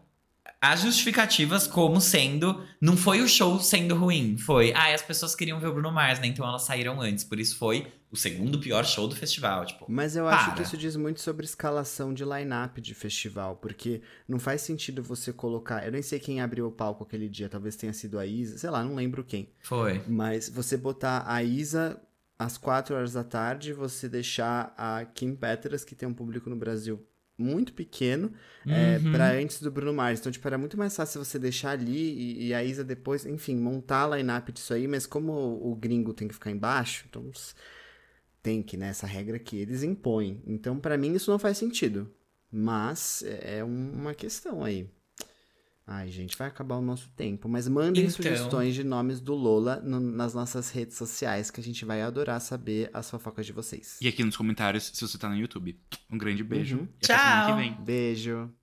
Speaker 1: as justificativas como sendo. Não foi o show sendo ruim, foi. Ah, as pessoas queriam ver o Bruno Mars, né? Então elas saíram antes. Por isso foi o segundo pior show do festival. Tipo,
Speaker 2: Mas eu para. acho que isso diz muito sobre escalação de line-up de festival, porque não faz sentido você colocar. Eu nem sei quem abriu o palco aquele dia, talvez tenha sido a Isa, sei lá, não lembro quem. Foi. Mas você botar a Isa às 4 horas da tarde, você deixar a Kim Petras, que tem um público no Brasil muito pequeno é, uhum. é, para antes do Bruno Mars. Então, tipo, era muito mais fácil você deixar ali e, e a Isa depois, enfim, montar a line-up disso aí, mas como o, o gringo tem que ficar embaixo, então tem que, né? Essa regra que eles impõem. Então, para mim, isso não faz sentido. Mas é, é uma questão aí. Ai, gente, vai acabar o nosso tempo. Mas mandem então... sugestões de nomes do Lola no, nas nossas redes sociais, que a gente vai adorar saber as fofocas de vocês. E aqui nos comentários, se você tá no YouTube. Um grande beijo. Uhum. E Tchau. até semana que vem. Beijo.